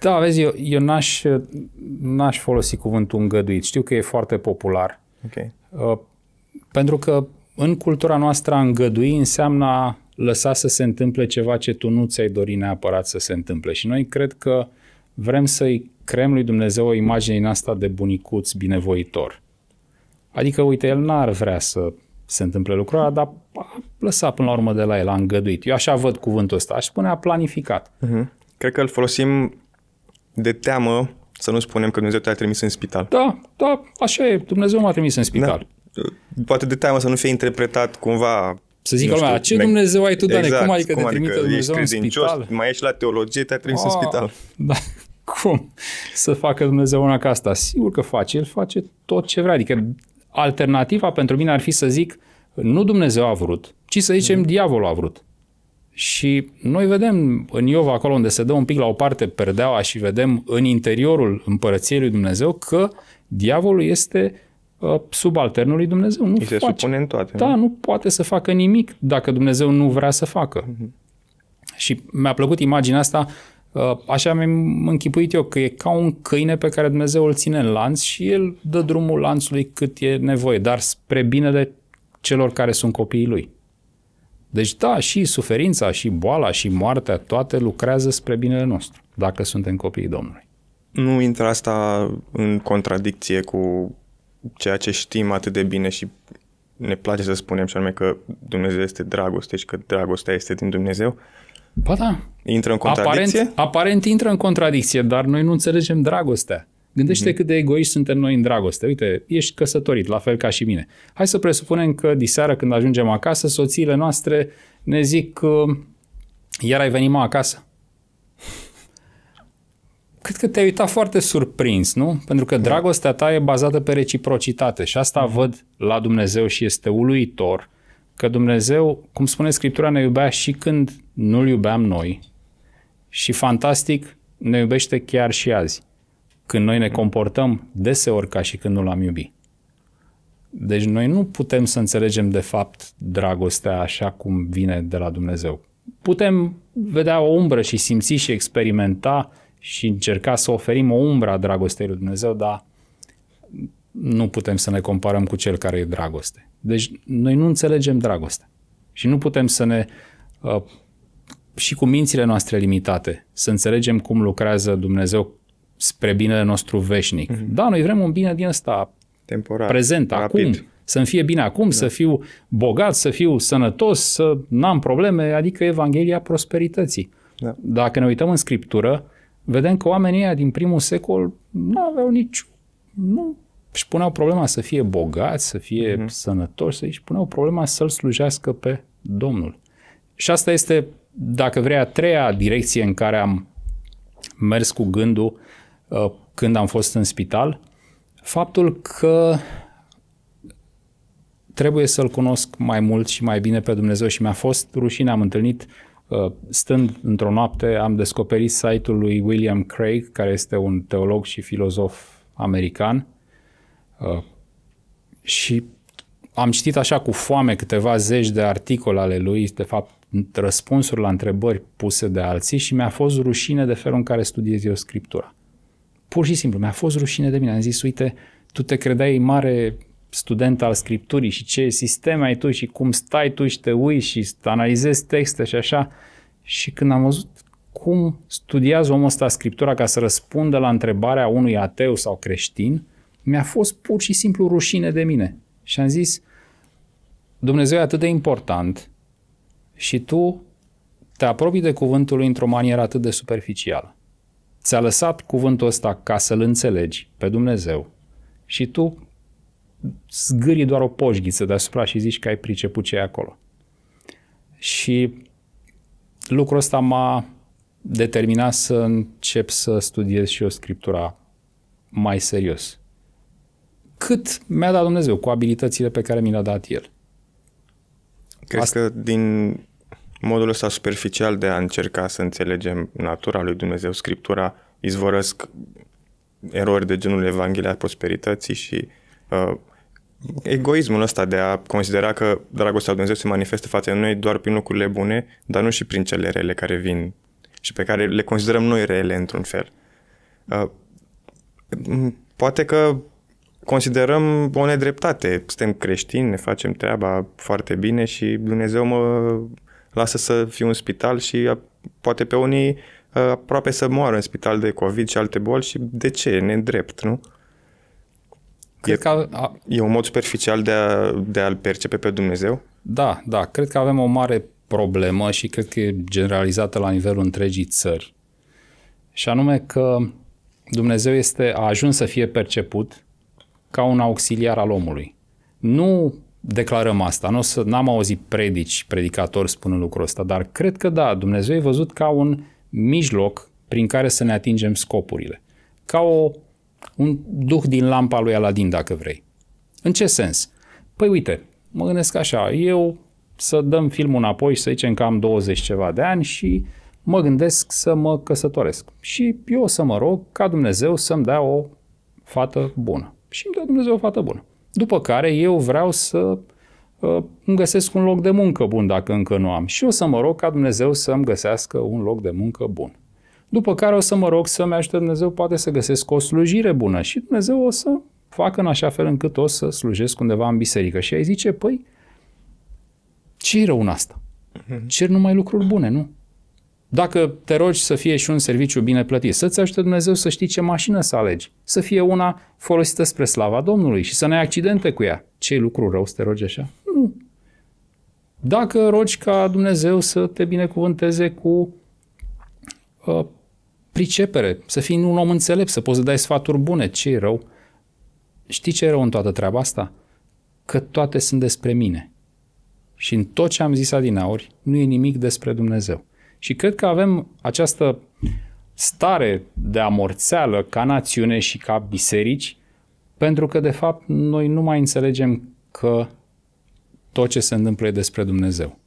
Da, vezi, eu, eu n-aș, n-aș folosi cuvântul îngăduit. Știu că e foarte popular. Okay. Uh, pentru că în cultura noastră a îngădui înseamnă lăsa să se întâmple ceva ce tu nu ți-ai dori neapărat să se întâmple. Și noi cred că vrem să-i creăm lui Dumnezeu o imagine în asta de bunicuț binevoitor. Adică, uite, el n-ar vrea să se întâmple lucrul ăla, dar a lăsat până la urmă de la el, a îngăduit. Eu așa văd cuvântul ăsta, aș spune a planificat. Uh-huh. Cred că îl folosim de teamă să nu spunem că Dumnezeu te-a trimis în spital. Da, da, așa e, Dumnezeu m-a trimis în spital. Da. Poate de teamă să nu fie interpretat cumva să zic lumea, ce Dumnezeu ai tu, Dane? Exact, cum adică cum te adică? trimite adică Dumnezeu în spital? Mai ești la teologie, te-a trimis în spital. Da. Cum să facă Dumnezeu una ca asta? Sigur că face. El face tot ce vrea. Adică alternativa pentru mine ar fi să zic nu Dumnezeu a vrut, ci să zicem mm. diavolul a vrut. Și noi vedem în Iov, acolo unde se dă un pic la o parte perdeaua și vedem în interiorul împărăției lui Dumnezeu că diavolul este Uh, subalternul lui Dumnezeu. Nu se face. supune în toate. Da, nu? nu poate să facă nimic dacă Dumnezeu nu vrea să facă. Uh-huh. Și mi-a plăcut imaginea asta, uh, așa mi-am închipuit eu, că e ca un câine pe care Dumnezeu îl ține în lanț și el dă drumul lanțului cât e nevoie, dar spre binele celor care sunt copiii lui. Deci da, și suferința, și boala, și moartea, toate lucrează spre binele nostru, dacă suntem copiii Domnului. Nu intră asta în contradicție cu ceea ce știm atât de bine și ne place să spunem și anume că Dumnezeu este dragoste și că dragostea este din Dumnezeu. Ba da. Intră în contradicție? Aparent, aparent intră în contradicție, dar noi nu înțelegem dragostea. Gândește mm-hmm. cât de egoiști suntem noi în dragoste. Uite, ești căsătorit, la fel ca și mine. Hai să presupunem că diseară când ajungem acasă, soțiile noastre ne zic că iar ai venit mă acasă cred că te-ai uitat foarte surprins, nu? Pentru că da. dragostea ta e bazată pe reciprocitate și asta mm-hmm. văd la Dumnezeu și este uluitor că Dumnezeu, cum spune Scriptura, ne iubea și când nu-L iubeam noi și fantastic ne iubește chiar și azi, când noi ne da. comportăm deseori ca și când nu L-am iubit. Deci noi nu putem să înțelegem de fapt dragostea așa cum vine de la Dumnezeu. Putem vedea o umbră și simți și experimenta și încerca să oferim o umbră a dragostei lui Dumnezeu, dar nu putem să ne comparăm cu cel care e dragoste. Deci noi nu înțelegem dragostea și nu putem să ne uh, și cu mințile noastre limitate, să înțelegem cum lucrează Dumnezeu spre binele nostru veșnic. Mm-hmm. Da, noi vrem un bine din ăsta Temporal, prezent, rapid. acum, să-mi fie bine acum, da. să fiu bogat, să fiu sănătos, să n-am probleme, adică Evanghelia prosperității. Da. Dacă ne uităm în Scriptură, vedem că oamenii ăia din primul secol nu aveau nici... Nu își puneau problema să fie bogați, să fie mm-hmm. sănătoși, își puneau problema să-L slujească pe Domnul. Și asta este, dacă vrea, a treia direcție în care am mers cu gândul uh, când am fost în spital. Faptul că trebuie să-L cunosc mai mult și mai bine pe Dumnezeu și mi-a fost rușine, am întâlnit Uh, stând într-o noapte, am descoperit site-ul lui William Craig, care este un teolog și filozof american. Uh, și am citit așa cu foame câteva zeci de articole ale lui, de fapt răspunsuri la întrebări puse de alții și mi-a fost rușine de felul în care studiez eu scriptura. Pur și simplu, mi-a fost rușine de mine. Am zis, uite, tu te credeai mare student al scripturii și ce sistem ai tu și cum stai tu și te uiți și analizezi texte și așa. Și când am văzut cum studiază omul ăsta scriptura ca să răspundă la întrebarea unui ateu sau creștin, mi-a fost pur și simplu rușine de mine. Și am zis, Dumnezeu e atât de important și tu te apropii de cuvântul lui într-o manieră atât de superficială. Ți-a lăsat cuvântul ăsta ca să-l înțelegi pe Dumnezeu și tu zgârie doar o poșghiță deasupra și zici că ai priceput ce e acolo. Și lucrul ăsta m-a determinat să încep să studiez și eu scriptura mai serios. Cât mi-a dat Dumnezeu cu abilitățile pe care mi le-a dat El. Cred Asta... că din modul ăsta superficial de a încerca să înțelegem natura lui Dumnezeu, Scriptura, izvorăsc erori de genul Evanghelia Prosperității și uh, egoismul ăsta de a considera că dragostea lui Dumnezeu se manifestă față de noi doar prin lucrurile bune, dar nu și prin cele rele care vin și pe care le considerăm noi rele într-un fel. Uh, poate că considerăm o nedreptate. Suntem creștini, ne facem treaba foarte bine și Dumnezeu mă lasă să fiu în spital și uh, poate pe unii uh, aproape să moară în spital de COVID și alte boli și de ce? nedrept, nu? Cred e, că a, e un mod superficial de, a, de a-L percepe pe Dumnezeu? Da, da. Cred că avem o mare problemă și cred că e generalizată la nivelul întregii țări. Și anume că Dumnezeu este a ajuns să fie perceput ca un auxiliar al omului. Nu declarăm asta, nu să, n-am auzit predici, predicatori spunând lucrul ăsta, dar cred că da, Dumnezeu e văzut ca un mijloc prin care să ne atingem scopurile. Ca o un duh din lampa lui Aladin, dacă vrei. În ce sens? Păi uite, mă gândesc așa, eu să dăm filmul înapoi și să zicem că am 20 ceva de ani și mă gândesc să mă căsătoresc. Și eu o să mă rog ca Dumnezeu să-mi dea o fată bună. Și îmi dă Dumnezeu o fată bună. După care eu vreau să uh, îmi găsesc un loc de muncă bun dacă încă nu am. Și o să mă rog ca Dumnezeu să-mi găsească un loc de muncă bun. După care o să mă rog să-mi ajute Dumnezeu, poate să găsesc o slujire bună și Dumnezeu o să facă în așa fel încât o să slujesc undeva în biserică. Și ai zice, păi, ce e rău în asta? Mhm. Cer numai lucruri bune, nu? Dacă te rogi să fie și un serviciu bine plătit, să-ți ajute Dumnezeu să știi ce mașină să alegi, să fie una folosită spre slava Domnului și să nu ai accidente cu ea. ce lucru rău să te rogi așa? Nu. Dacă rogi ca Dumnezeu să te binecuvânteze cu uh, pricepere, să fii un om înțelept, să poți să dai sfaturi bune. ce e rău? Știi ce e rău în toată treaba asta? Că toate sunt despre mine. Și în tot ce am zis adinaori, nu e nimic despre Dumnezeu. Și cred că avem această stare de amorțeală ca națiune și ca biserici, pentru că, de fapt, noi nu mai înțelegem că tot ce se întâmplă e despre Dumnezeu.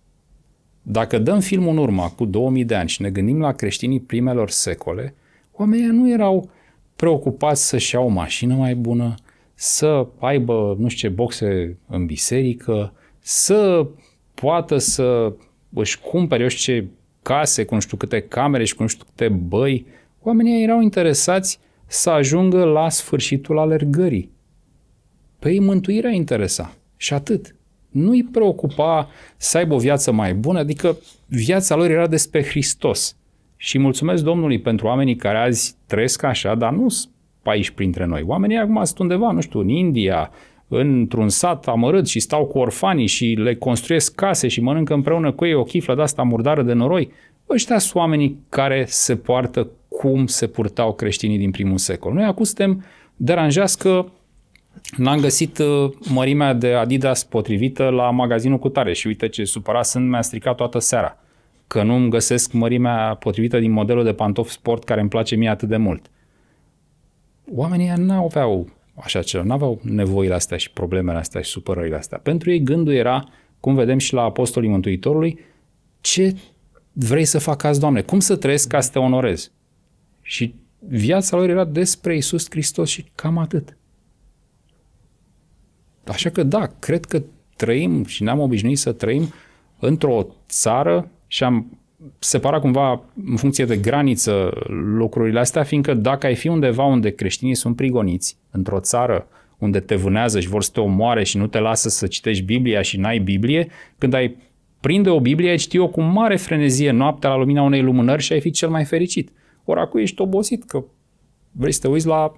Dacă dăm filmul în urmă cu 2000 de ani și ne gândim la creștinii primelor secole, oamenii nu erau preocupați să-și iau o mașină mai bună, să aibă nu știu ce boxe în biserică, să poată să își cumpere eu știu ce case cu nu știu câte camere și cu nu știu câte băi. Oamenii erau interesați să ajungă la sfârșitul alergării. Pe ei mântuirea interesa și atât nu îi preocupa să aibă o viață mai bună, adică viața lor era despre Hristos. Și mulțumesc Domnului pentru oamenii care azi trăiesc așa, dar nu sunt aici printre noi. Oamenii acum sunt undeva, nu știu, în India, într-un sat amărât și stau cu orfanii și le construiesc case și mănâncă împreună cu ei o chiflă de asta murdară de noroi. Ăștia sunt oamenii care se poartă cum se purtau creștinii din primul secol. Noi acum suntem deranjați că n-am găsit uh, mărimea de Adidas potrivită la magazinul cu tare și uite ce supărat sunt, mi-a stricat toată seara că nu mi găsesc mărimea potrivită din modelul de pantof sport care îmi place mie atât de mult. Oamenii nu aveau așa ceva, nu aveau nevoile astea și problemele astea și supărările astea. Pentru ei gândul era, cum vedem și la Apostolii Mântuitorului, ce vrei să fac azi, Doamne? Cum să trăiesc ca să te onorez? Și viața lor era despre Isus Hristos și cam atât. Așa că da, cred că trăim și n-am obișnuit să trăim într-o țară și am separa cumva în funcție de graniță lucrurile astea, fiindcă dacă ai fi undeva unde creștinii sunt prigoniți, într-o țară unde te vânează și vor să te omoare și nu te lasă să citești Biblia și n-ai Biblie, când ai prinde o Biblie, citi o cu mare frenezie noaptea la lumina unei lumânări și ai fi cel mai fericit. Ori acum ești obosit că vrei să te uiți la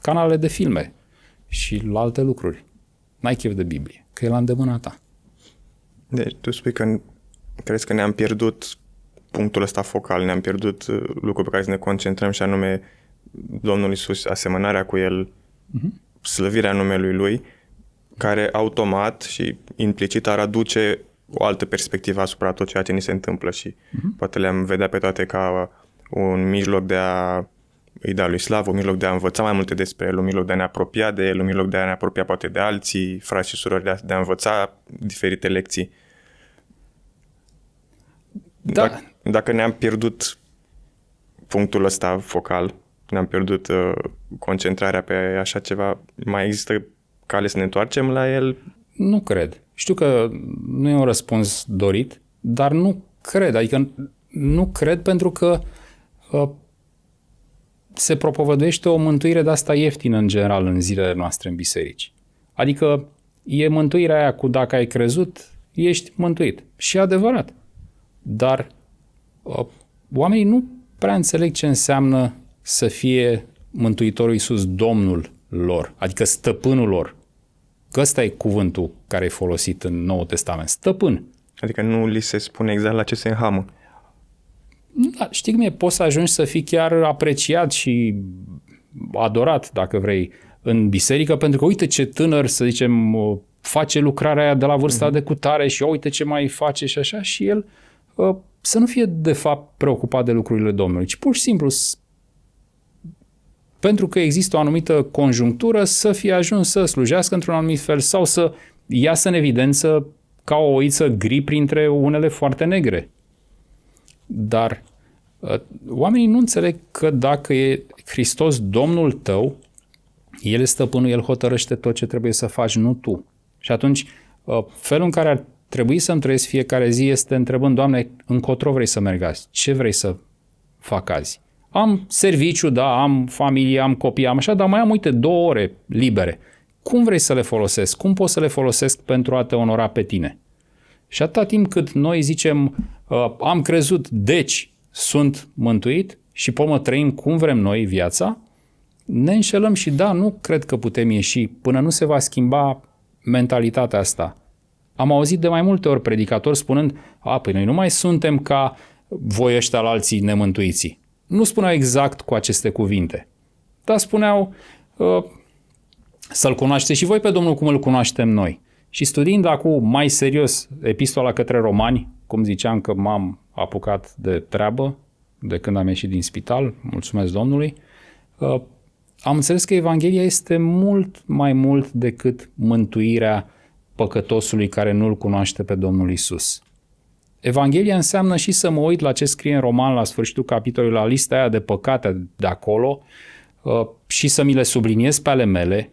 canale de filme și la alte lucruri. N-ai chef de Biblie, că e la îndemâna ta. Deci tu spui că crezi că ne-am pierdut punctul ăsta focal, ne-am pierdut uh, lucrul pe care să ne concentrăm și anume Domnul Isus, asemănarea cu El, uh-huh. slăvirea numelui Lui, care automat și implicit ar aduce o altă perspectivă asupra tot ceea ce ni se întâmplă și uh-huh. poate le-am vedea pe toate ca un mijloc de a îi da lui Slav un mijloc de a învăța mai multe despre el, un mijloc de a ne apropia de el, un mijloc de a ne apropia poate de alții, frați și surori, de a, de a învăța diferite lecții. Da. Dacă, dacă ne-am pierdut punctul ăsta focal, ne-am pierdut uh, concentrarea pe așa ceva, mai există cale să ne întoarcem la el? Nu cred. Știu că nu e un răspuns dorit, dar nu cred. Adică nu cred pentru că uh, se propovăduiește o mântuire de asta ieftină în general în zilele noastre în biserici. Adică e mântuirea aia cu dacă ai crezut, ești mântuit. Și adevărat. Dar uh, oamenii nu prea înțeleg ce înseamnă să fie Mântuitorul Iisus Domnul lor, adică stăpânul lor. Că ăsta e cuvântul care e folosit în Noul Testament, stăpân. Adică nu li se spune exact la ce se înhamă da, știi cum e, poți să ajungi să fii chiar apreciat și adorat, dacă vrei, în biserică, pentru că uite ce tânăr, să zicem, face lucrarea aia de la vârsta mm-hmm. de cutare și uite ce mai face și așa și el să nu fie de fapt preocupat de lucrurile Domnului, ci pur și simplu pentru că există o anumită conjunctură să fie ajuns să slujească într-un anumit fel sau să iasă în evidență ca o oiță gri printre unele foarte negre. Dar ă, oamenii nu înțeleg că dacă e Hristos Domnul tău, El e stăpânul, El hotărăște tot ce trebuie să faci, nu tu. Și atunci, ă, felul în care ar trebui să-mi trăiesc fiecare zi este întrebând, Doamne, încotro vrei să merg azi? Ce vrei să fac azi? Am serviciu, da, am familie, am copii, am așa, dar mai am, uite, două ore libere. Cum vrei să le folosesc? Cum pot să le folosesc pentru a te onora pe tine? Și atâta timp cât noi zicem, Uh, am crezut, deci sunt mântuit și pomă trăim cum vrem noi viața, ne înșelăm și da, nu cred că putem ieși până nu se va schimba mentalitatea asta. Am auzit de mai multe ori predicatori spunând, a, păi noi nu mai suntem ca voi ăștia la alții nemântuiții. Nu spuneau exact cu aceste cuvinte, dar spuneau, uh, să-L cunoaște și voi pe Domnul cum îl cunoaștem noi. Și studiind acum mai serios epistola către romani, cum ziceam că m-am apucat de treabă de când am ieșit din spital, mulțumesc Domnului, ă, am înțeles că Evanghelia este mult mai mult decât mântuirea păcătosului care nu-L cunoaște pe Domnul Isus. Evanghelia înseamnă și să mă uit la ce scrie în roman la sfârșitul capitolului, la lista aia de păcate de acolo ă, și să mi le subliniez pe ale mele,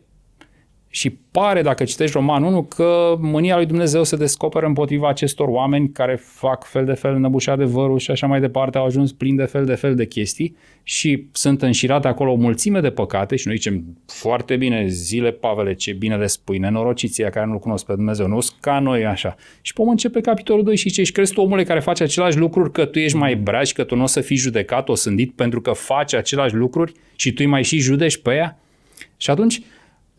și pare, dacă citești romanul 1, că mânia lui Dumnezeu se descoperă împotriva acestor oameni care fac fel de fel, de adevărul și așa mai departe, au ajuns plini de fel de fel de chestii și sunt înșirate acolo o mulțime de păcate și noi zicem foarte bine, zile Pavele, ce bine le spui, nenorociția care nu-L cunosc pe Dumnezeu, nu ca noi așa. Și pom începe capitolul 2 și ce și crezi tu, omule, care face același lucruri, că tu ești mai braș, că tu nu o să fii judecat, o sândit pentru că faci același lucruri și tu îi mai și judești pe ea? Și atunci,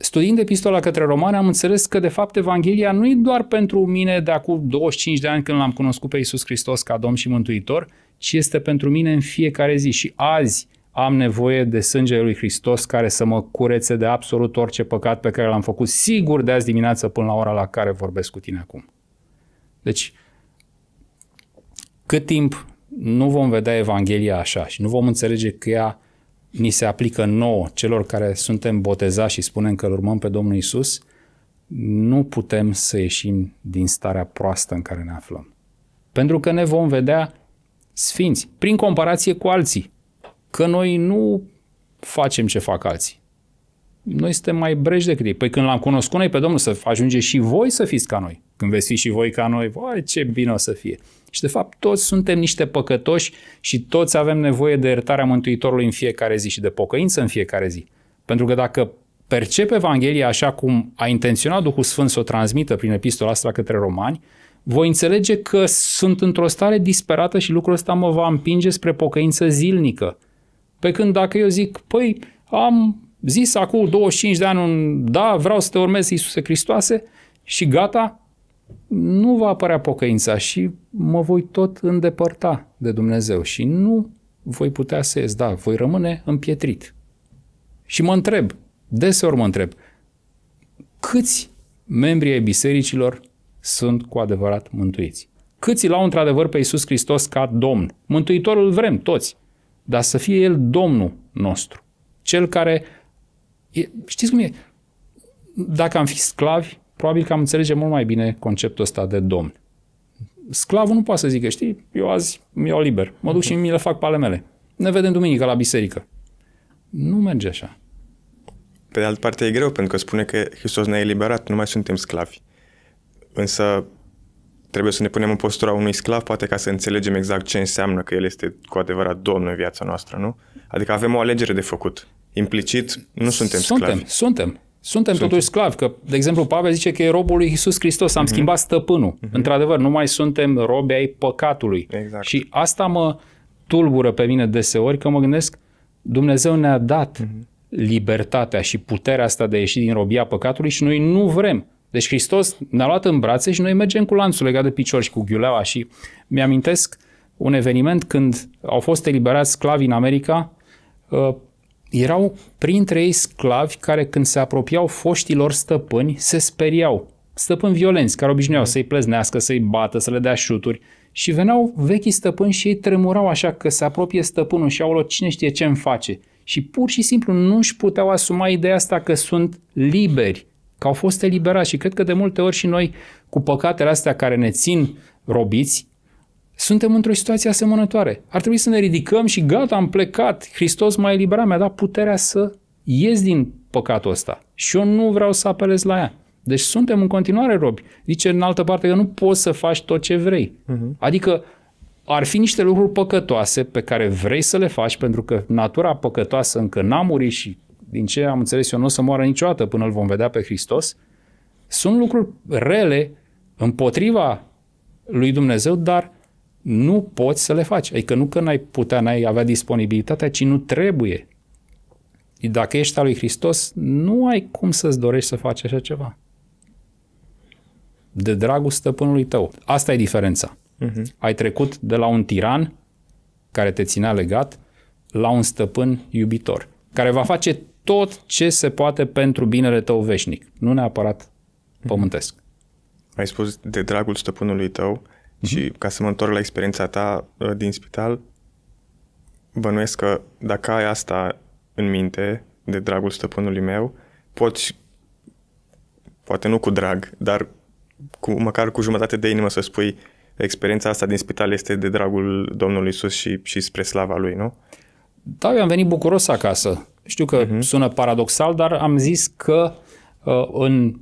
Studiind epistola către romani, am înțeles că, de fapt, Evanghelia nu e doar pentru mine de acum 25 de ani când l-am cunoscut pe Iisus Hristos ca Domn și Mântuitor, ci este pentru mine în fiecare zi. Și azi am nevoie de sângele lui Hristos care să mă curețe de absolut orice păcat pe care l-am făcut, sigur de azi dimineață până la ora la care vorbesc cu tine acum. Deci, cât timp nu vom vedea Evanghelia așa și nu vom înțelege că ea ni se aplică nouă, celor care suntem botezați și spunem că îl urmăm pe Domnul Isus, nu putem să ieșim din starea proastă în care ne aflăm. Pentru că ne vom vedea sfinți, prin comparație cu alții, că noi nu facem ce fac alții noi suntem mai breși decât ei. Păi când l-am cunoscut noi pe Domnul, să ajunge și voi să fiți ca noi. Când veți fi și voi ca noi, voi ce bine o să fie. Și de fapt toți suntem niște păcătoși și toți avem nevoie de iertarea Mântuitorului în fiecare zi și de pocăință în fiecare zi. Pentru că dacă percepe Evanghelia așa cum a intenționat Duhul Sfânt să o transmită prin epistola asta către romani, voi înțelege că sunt într-o stare disperată și lucrul ăsta mă va împinge spre pocăință zilnică. Pe când dacă eu zic, păi, am zis acum 25 de ani un da, vreau să te urmez Iisuse Hristoase și gata, nu va apărea pocăința și mă voi tot îndepărta de Dumnezeu și nu voi putea să ies, da, voi rămâne împietrit. Și mă întreb, deseori mă întreb, câți membri ai bisericilor sunt cu adevărat mântuiți? Câți îl au într-adevăr pe Iisus Hristos ca Domn? Mântuitorul vrem toți, dar să fie El Domnul nostru, Cel care E, știți cum e? Dacă am fi sclavi, probabil că am înțelege mult mai bine conceptul ăsta de domn. Sclavul nu poate să zică, știi, eu azi mi iau liber, mă duc și mi le fac pe ale mele. Ne vedem duminică la biserică. Nu merge așa. Pe de altă parte e greu, pentru că spune că Hristos ne-a eliberat, nu mai suntem sclavi. Însă trebuie să ne punem în postura unui sclav, poate ca să înțelegem exact ce înseamnă că el este cu adevărat domn în viața noastră, nu? Adică avem o alegere de făcut. Implicit, nu suntem, suntem sclavi. Suntem, suntem. Suntem totuși sclavi, că, de exemplu, Pavel zice că e robul lui Iisus Hristos, am uh-huh. schimbat stăpânul. Uh-huh. Într-adevăr, nu mai suntem robi ai păcatului. Exact. Și asta mă tulbură pe mine deseori, că mă gândesc, Dumnezeu ne-a dat uh-huh. libertatea și puterea asta de a ieși din robia păcatului și noi nu vrem. Deci Hristos ne-a luat în brațe și noi mergem cu lanțul legat de picior și cu ghiuleaua și mi-amintesc un eveniment când au fost eliberați sclavi în America, uh, erau printre ei sclavi care când se apropiau foștilor stăpâni se speriau. Stăpâni violenți care obișnuiau să-i pleznească, să-i bată, să le dea șuturi și veneau vechii stăpâni și ei tremurau așa că se apropie stăpânul și au cine știe ce îmi face. Și pur și simplu nu își puteau asuma ideea asta că sunt liberi, că au fost eliberați și cred că de multe ori și noi, cu păcatele astea care ne țin robiți, suntem într-o situație asemănătoare. Ar trebui să ne ridicăm și gata, am plecat, Hristos m-a eliberat, mi-a dat puterea să ies din păcatul ăsta și eu nu vreau să apelez la ea. Deci suntem în continuare robi. Zice în altă parte că nu poți să faci tot ce vrei. Uh-huh. Adică ar fi niște lucruri păcătoase pe care vrei să le faci pentru că natura păcătoasă încă n-a murit și din ce am înțeles eu, nu o să moară niciodată până îl vom vedea pe Hristos, sunt lucruri rele împotriva lui Dumnezeu, dar nu poți să le faci. Adică nu că n-ai putea, n-ai avea disponibilitatea, ci nu trebuie. Dacă ești al lui Hristos, nu ai cum să-ți dorești să faci așa ceva. De dragul stăpânului tău. Asta e diferența. Uh-huh. Ai trecut de la un tiran care te ținea legat la un stăpân iubitor, care va face tot ce se poate pentru binele tău veșnic, nu neapărat mhm. pământesc. Ai spus de dragul stăpânului tău mm-hmm. și ca să mă întorc la experiența ta uh, din spital, bănuiesc că dacă ai asta în minte, de dragul stăpânului meu, poți, poate nu cu drag, dar cu, măcar cu jumătate de inimă să spui experiența asta din spital este de dragul Domnului Isus și, și spre slava Lui, nu? Da, eu am venit bucuros acasă știu că uh-huh. sună paradoxal, dar am zis că uh, în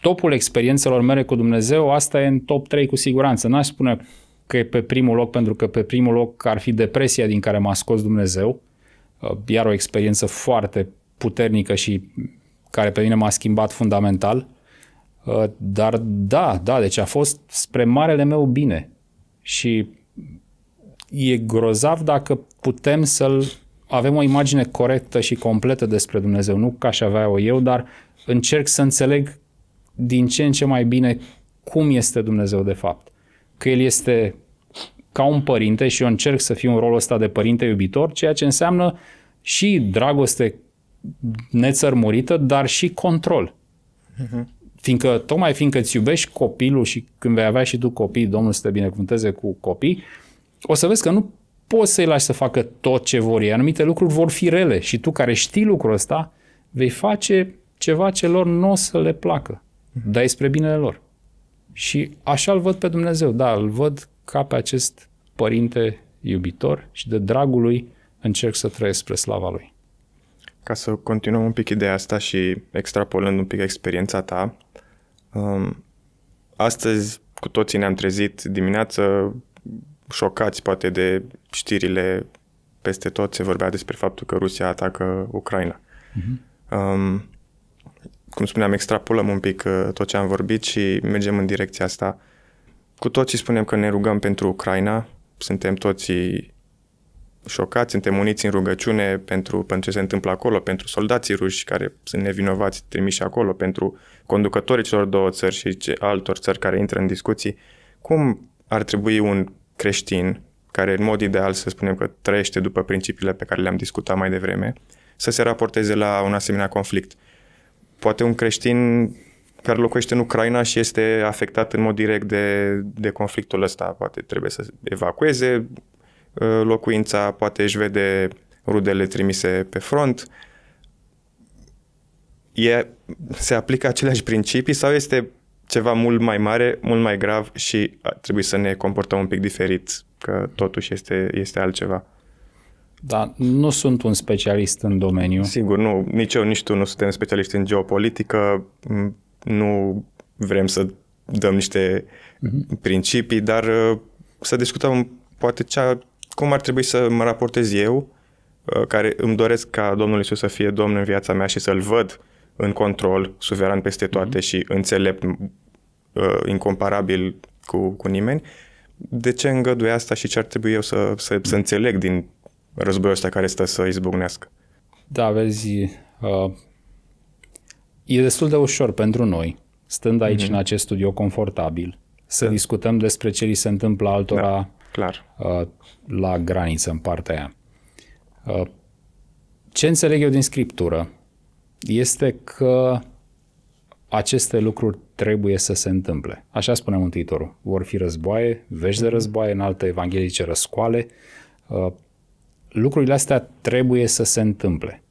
topul experiențelor mele cu Dumnezeu, asta e în top 3 cu siguranță. N-aș spune că e pe primul loc, pentru că pe primul loc ar fi depresia din care m-a scos Dumnezeu, uh, iar o experiență foarte puternică și care pe mine m-a schimbat fundamental. Uh, dar da, da, deci a fost spre marele meu bine. Și e grozav dacă putem să-l avem o imagine corectă și completă despre Dumnezeu, nu ca aș avea-o eu, dar încerc să înțeleg din ce în ce mai bine cum este Dumnezeu de fapt. Că El este ca un părinte și eu încerc să fiu un rolul ăsta de părinte iubitor, ceea ce înseamnă și dragoste nețărmurită, dar și control. Uh-huh. Fiindcă, tocmai fiindcă îți iubești copilul și când vei avea și tu copii, Domnul să te binecuvânteze cu copii, o să vezi că nu poți să-i lași să facă tot ce vor ei. Anumite lucruri vor fi rele și tu care știi lucrul ăsta, vei face ceva ce lor nu o să le placă, mhm. dar e spre binele lor. Și așa îl văd pe Dumnezeu, da, îl văd ca pe acest părinte iubitor și de dragul lui încerc să trăiesc spre slava lui. Ca să continuăm un pic ideea asta și extrapolând un pic experiența ta, um, astăzi cu toții ne-am trezit dimineață șocați poate de știrile peste tot, se vorbea despre faptul că Rusia atacă Ucraina. Mm-hmm. Um, cum spuneam, extrapolăm un pic uh, tot ce am vorbit și mergem în direcția asta. Cu toții spunem că ne rugăm pentru Ucraina, suntem toți șocați, suntem uniți în rugăciune pentru, pentru ce se întâmplă acolo, pentru soldații ruși care sunt nevinovați trimiși acolo, pentru conducătorii celor două țări și altor țări care intră în discuții. Cum ar trebui un creștin, care în mod ideal să spunem că trăiește după principiile pe care le-am discutat mai devreme, să se raporteze la un asemenea conflict. Poate un creștin care locuiește în Ucraina și este afectat în mod direct de, de conflictul ăsta, poate trebuie să evacueze uh, locuința, poate își vede rudele trimise pe front. E, se aplică aceleași principii sau este ceva mult mai mare, mult mai grav și trebuie să ne comportăm un pic diferit, că totuși este, este altceva. Da, nu sunt un specialist în domeniu. Sigur, nu, nici eu, nici tu nu suntem specialiști în geopolitică, mm, nu vrem să dăm niște mm-hmm. principii, dar uh, să discutăm poate cea, cum ar trebui să mă raportez eu, uh, care îmi doresc ca Domnul Iisus să fie Domn în viața mea și să-L văd în control, suveran peste toate mm-hmm. și înțelept uh, incomparabil cu, cu nimeni, de ce îngăduie asta și ce ar trebui eu să, să, să înțeleg din războiul ăsta care stă să izbucnească? Da, vezi, uh, e destul de ușor pentru noi, stând aici mm-hmm. în acest studio confortabil, să da. discutăm despre ce li se întâmplă altora da, clar. Uh, la graniță, în partea aia. Uh, ce înțeleg eu din scriptură este că aceste lucruri trebuie să se întâmple. Așa spune Mântuitorul. Vor fi războaie, vești de mhm. războaie, în alte evanghelice răscoale. Uh, lucrurile astea trebuie să se întâmple.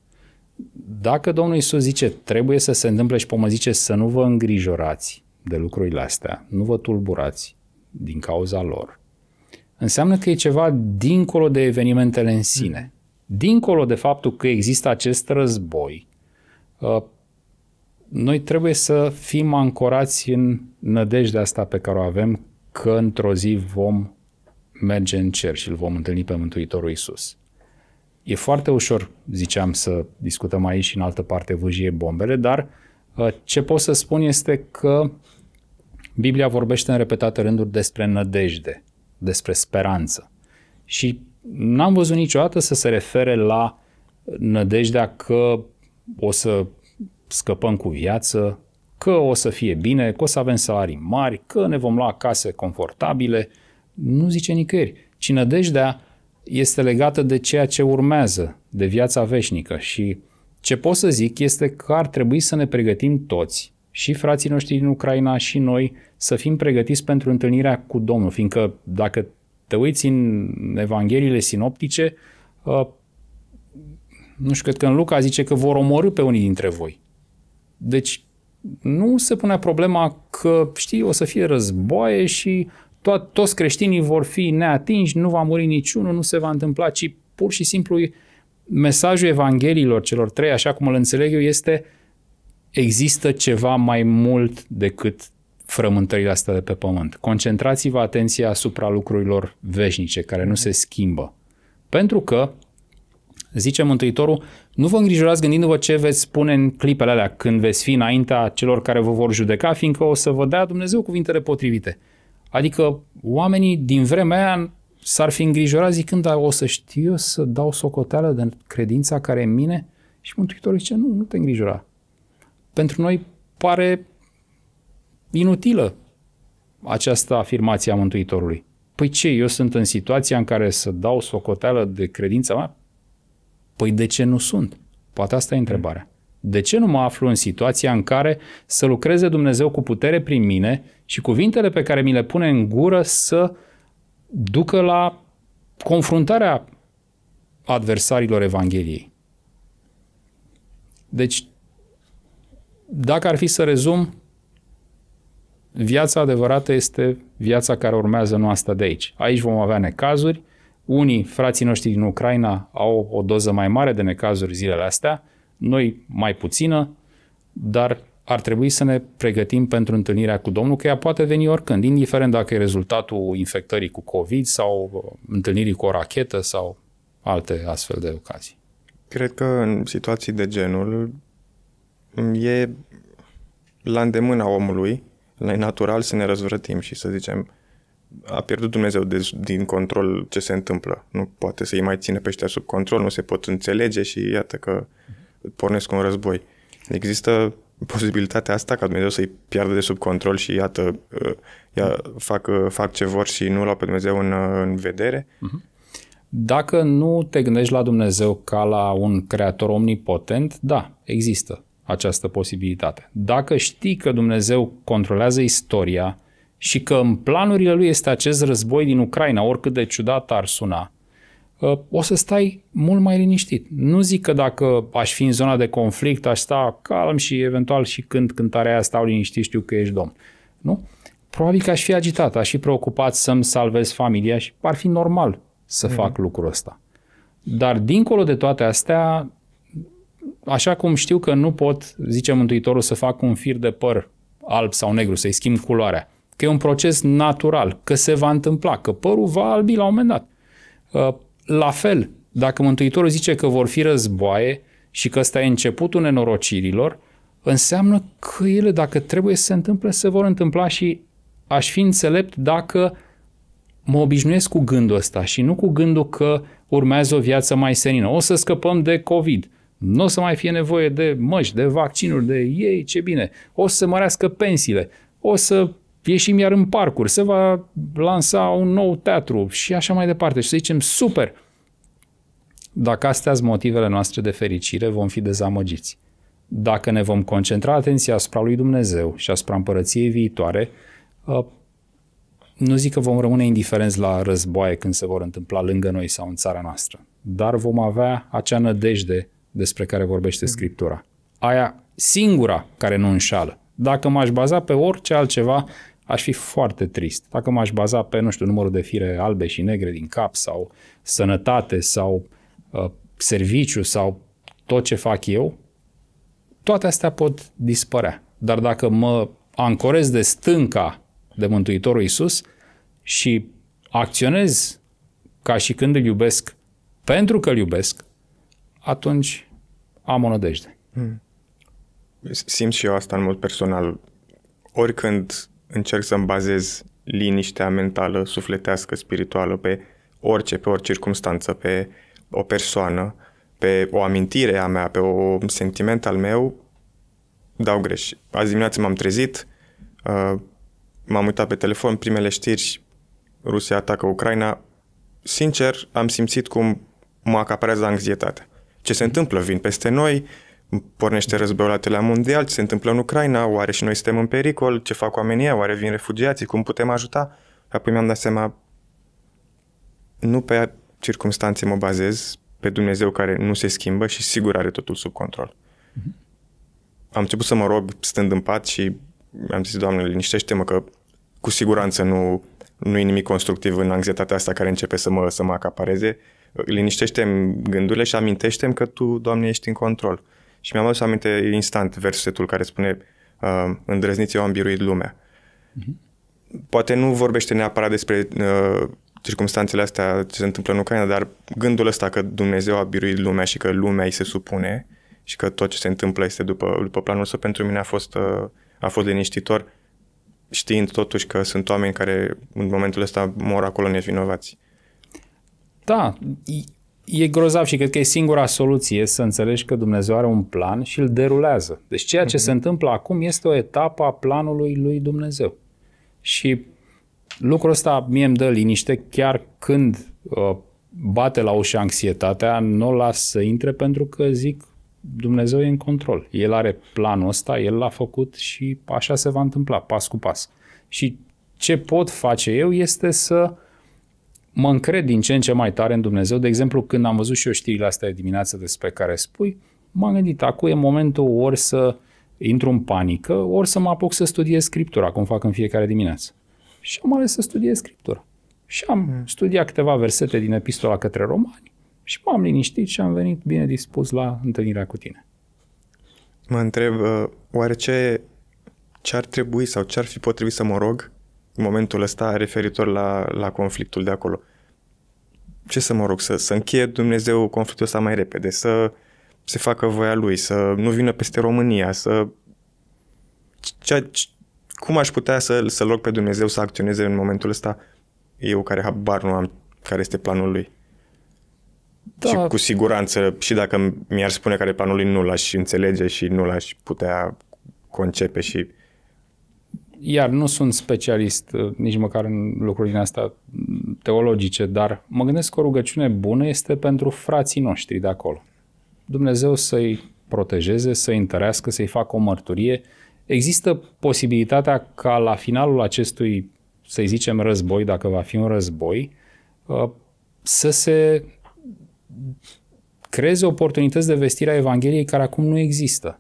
Dacă Domnul Isus zice trebuie să se întâmple și pomă zice să nu vă îngrijorați de lucrurile astea, nu vă tulburați din cauza lor, înseamnă că e ceva dincolo de evenimentele în sine. Mhm. Dincolo de faptul că există acest război, uh, noi trebuie să fim ancorați în nădejdea asta pe care o avem că într-o zi vom merge în cer și îl vom întâlni pe Mântuitorul Isus. E foarte ușor, ziceam, să discutăm aici și în altă parte vâjie bombele, dar uh, ce pot să spun este că Biblia vorbește în repetate rânduri despre nădejde, despre speranță. Și n-am văzut niciodată să se refere la nădejdea că o să scăpăm cu viață, că o să fie bine, că o să avem salarii mari, că ne vom lua case confortabile. Nu zice nicăieri. Ci nădejdea este legată de ceea ce urmează, de viața veșnică și ce pot să zic este că ar trebui să ne pregătim toți, și frații noștri din Ucraina și noi, să fim pregătiți pentru întâlnirea cu Domnul, fiindcă dacă te uiți în Evangheliile sinoptice, uh, nu știu, cred că în Luca zice că vor omorâ pe unii dintre voi. Deci nu se pune problema că, știi, o să fie războaie și to- toți creștinii vor fi neatinși, nu va muri niciunul, nu se va întâmpla, ci pur și simplu mesajul Evanghelilor celor trei, așa cum îl înțeleg eu, este există ceva mai mult decât frământările astea de pe pământ. Concentrați-vă atenția asupra lucrurilor veșnice, care nu se schimbă. Pentru că Zice Mântuitorul, nu vă îngrijorați gândindu-vă ce veți spune în clipele alea, când veți fi înaintea celor care vă vor judeca, fiindcă o să vă dea Dumnezeu cuvintele potrivite. Adică oamenii din vremea aia s-ar fi îngrijorat zicând, dar o să știu eu să dau socoteală de credința care e în mine? Și Mântuitorul zice, nu, nu te îngrijora. Pentru noi pare inutilă această afirmație a Mântuitorului. Păi ce, eu sunt în situația în care să dau socoteală de credința mea? Păi de ce nu sunt? Poate asta e mm. întrebarea. De ce nu mă aflu în situația în care să lucreze Dumnezeu cu putere prin mine și cuvintele pe care mi le pune în gură să ducă la confruntarea adversarilor Evangheliei? Deci, dacă ar fi să rezum, viața adevărată este viața care urmează, nu asta de aici. Aici vom avea necazuri, unii frații noștri din Ucraina au o doză mai mare de necazuri zilele astea, noi mai puțină, dar ar trebui să ne pregătim pentru întâlnirea cu Domnul, că ea poate veni oricând, indiferent dacă e rezultatul infectării cu COVID sau uh, întâlnirii cu o rachetă sau alte astfel de ocazii. Cred că în situații de genul mm, e la îndemâna omului, la natural să ne răzvrătim și să zicem a pierdut Dumnezeu de, din control ce se întâmplă. Nu poate să-i mai ține pe sub control, nu se pot înțelege și iată că pornesc un război. Există posibilitatea asta ca Dumnezeu să-i piardă de sub control și iată, uh, ia, fac, uh, fac ce vor și nu l-au pe Dumnezeu în, uh, în vedere? Mhm. Dacă nu te gândești la Dumnezeu ca la un creator omnipotent, da, există această posibilitate. Dacă știi că Dumnezeu controlează istoria, și că în planurile lui este acest război din Ucraina, oricât de ciudat ar suna, ă, o să stai mult mai liniștit. Nu zic că dacă aș fi în zona de conflict, aș sta calm și eventual și când cântarea aia stau liniștit, știu că ești domn. Nu? Probabil că aș fi agitat, aș fi preocupat să-mi salvez familia și ar fi normal să mm-hmm. fac lucrul ăsta. Dar dincolo de toate astea, așa cum știu că nu pot, zice Mântuitorul, să fac un fir de păr alb sau negru, să-i schimb culoarea că e un proces natural, că se va întâmpla, că părul va albi la un moment dat. Uh, la fel, dacă Mântuitorul zice că vor fi războaie și că ăsta e începutul nenorocirilor, înseamnă că ele, dacă trebuie să se întâmple, se vor întâmpla și aș fi înțelept dacă mă obișnuiesc cu gândul ăsta și nu cu gândul că urmează o viață mai senină. O să scăpăm de COVID. Nu o să mai fie nevoie de măști, de vaccinuri, de ei, ce bine. O să mărească pensiile. O să ieșim iar în parcuri, se va lansa un nou teatru și așa mai departe. Și să zicem, super! Dacă astea sunt motivele noastre de fericire, vom fi dezamăgiți. Dacă ne vom concentra atenția asupra lui Dumnezeu și asupra împărăției viitoare, ă, nu zic că vom rămâne indiferenți la războaie când se vor întâmpla lângă noi sau în țara noastră, dar vom avea acea nădejde despre care vorbește mm. Scriptura. Aia singura care nu înșală. Dacă m-aș baza pe orice altceva, aș fi foarte trist. Dacă m-aș baza pe, nu știu, numărul de fire albe și negre din cap sau sănătate sau uh, serviciu sau tot ce fac eu, toate astea pot dispărea. Dar dacă mă ancorez de stânca de Mântuitorul Isus și acționez ca și când îl iubesc pentru că îl iubesc, atunci am o nădejde. Hmm. și eu asta în mod personal. Oricând încerc să-mi bazez liniștea mentală, sufletească, spirituală pe orice, pe orice circunstanță, pe o persoană, pe o amintire a mea, pe un sentiment al meu, dau greș. Azi dimineață m-am trezit, uh, m-am uitat pe telefon, primele știri, Rusia atacă Ucraina. Sincer, am simțit cum mă acaparează anxietatea. Ce se întâmplă? Vin peste noi, uh, pornește războiul la tela mondial, ce se întâmplă în Ucraina, oare și noi suntem în pericol, ce fac oamenii ăia, oare vin refugiații, cum putem ajuta? Apoi mi-am dat seama, nu pe circunstanțe mă bazez, pe Dumnezeu care nu se schimbă și sigur are totul sub control. Mm-hmm. Am început să mă rog stând în pat și am zis, Doamne, liniștește-mă că cu siguranță nu, nu e nimic constructiv în anxietatea asta care începe să mă, să mă acapareze. Liniștește-mi gândurile și amintește-mi că Tu, Doamne, ești în control. Și mi-am adus aminte instant versetul care spune uh, îndrăzniți, eu am biruit lumea. Uh-huh. Poate nu vorbește neapărat despre uh, circumstanțele astea ce se întâmplă în Ucraina, dar gândul ăsta că Dumnezeu a biruit lumea și că lumea îi se supune și că tot ce se întâmplă este după, după planul său, pentru mine a fost, uh, a fost liniștitor, știind totuși că sunt oameni care în momentul ăsta mor acolo nevinovați. Da, e grozav și cred că e singura soluție să înțelegi că Dumnezeu are un plan și îl derulează. Deci ceea ce mhm. se întâmplă acum este o etapă a planului lui Dumnezeu. Și lucrul ăsta mie îmi dă liniște chiar când uh, bate la ușa anxietatea, nu o las să intre pentru că zic Dumnezeu e în control. El are planul ăsta, el l-a făcut și așa se va întâmpla, pas cu pas. Și ce pot face eu este să uh, mă încred din ce în ce mai tare în Dumnezeu. De exemplu, când am văzut și eu știrile astea de dimineață despre care spui, m-am gândit, acum e momentul ori să intru în panică, ori să mă apuc să studiez Scriptura, cum fac în fiecare dimineață. Și am ales să studiez Scriptura. Și am mm. studiat câteva versete din epistola către romani și m-am liniștit și am venit bine dispus la întâlnirea cu tine. Mă întreb, uh, oare ce, ce ar trebui sau ce ar fi potrivit să mă rog în momentul ăsta referitor la, la conflictul de acolo. Ce să mă rog, să, să încheie Dumnezeu conflictul ăsta mai repede, să se facă voia lui, să nu vină peste România, să... Ce, cum aș putea să, să rog pe Dumnezeu să acționeze în momentul ăsta eu care habar nu am care este planul lui? Da. Și cu siguranță, și dacă mi-ar spune care e planul lui, nu l-aș înțelege și nu l-aș putea concepe și iar nu sunt specialist uh, nici măcar în lucruri din asta teologice, dar mă gândesc că o rugăciune bună este pentru frații noștri de acolo. Dumnezeu să-i protejeze, să-i întărească, să-i facă o mărturie. Există posibilitatea ca la finalul acestui, să zicem, război, dacă va fi un război, uh, să se creeze oportunități de vestire a Evangheliei care acum nu există.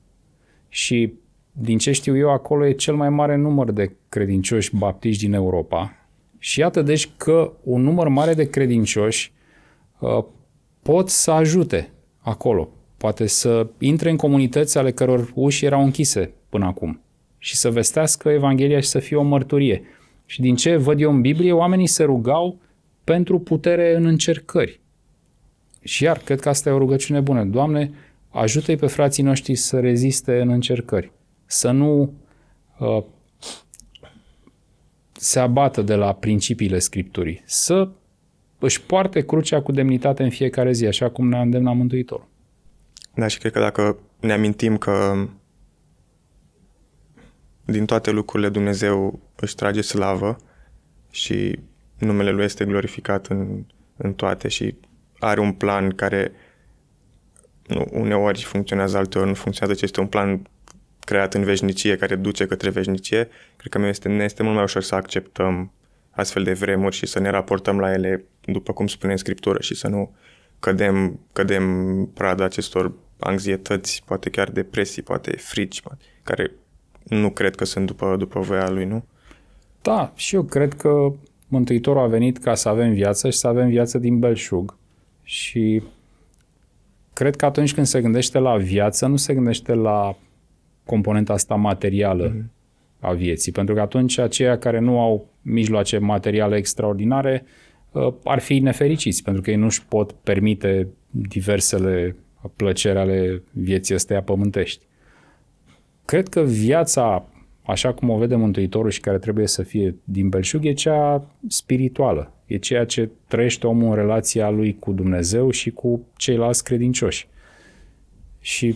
Și din ce știu eu, acolo e cel mai mare număr de credincioși baptiști din Europa. Și iată deci că un număr mare de credincioși uh, pot să ajute acolo. Poate să intre în comunități ale căror uși erau închise până acum și să vestească Evanghelia și să fie o mărturie. Și din ce văd eu în Biblie, oamenii se rugau pentru putere în încercări. Și iar, cred că asta e o rugăciune bună. Doamne, ajută-i pe frații noștri să reziste în încercări să nu uh, se abată de la principiile Scripturii, să își poarte crucea cu demnitate în fiecare zi, așa cum ne-a îndemnat Mântuitorul. Da, și cred că dacă ne amintim că din toate lucrurile Dumnezeu își trage slavă și numele Lui este glorificat în, în toate și are un plan care nu, uneori funcționează, alteori nu funcționează, ci este un plan creat în veșnicie, care duce către veșnicie, cred că mi este, ne este mult mai ușor să acceptăm astfel de vremuri și să ne raportăm la ele după cum spune în Scriptură și să nu cădem, cădem prada acestor anxietăți, poate chiar depresii, poate frici, care nu cred că sunt după, după voia lui, nu? Da, și eu cred că Mântuitorul a venit ca să avem viață și să avem viață din belșug. Și cred că atunci când se gândește la viață, nu se gândește la componenta asta materială mm-hmm. a vieții, pentru că atunci aceia care nu au mijloace materiale extraordinare uh, ar fi nefericiți, pentru că ei nu-și pot permite diversele plăceri ale vieții astea pământești. Cred că viața, așa cum o vede Mântuitorul și care trebuie să fie din belșug, e cea spirituală. E ceea ce trăiește omul în relația lui cu Dumnezeu și cu ceilalți credincioși. Și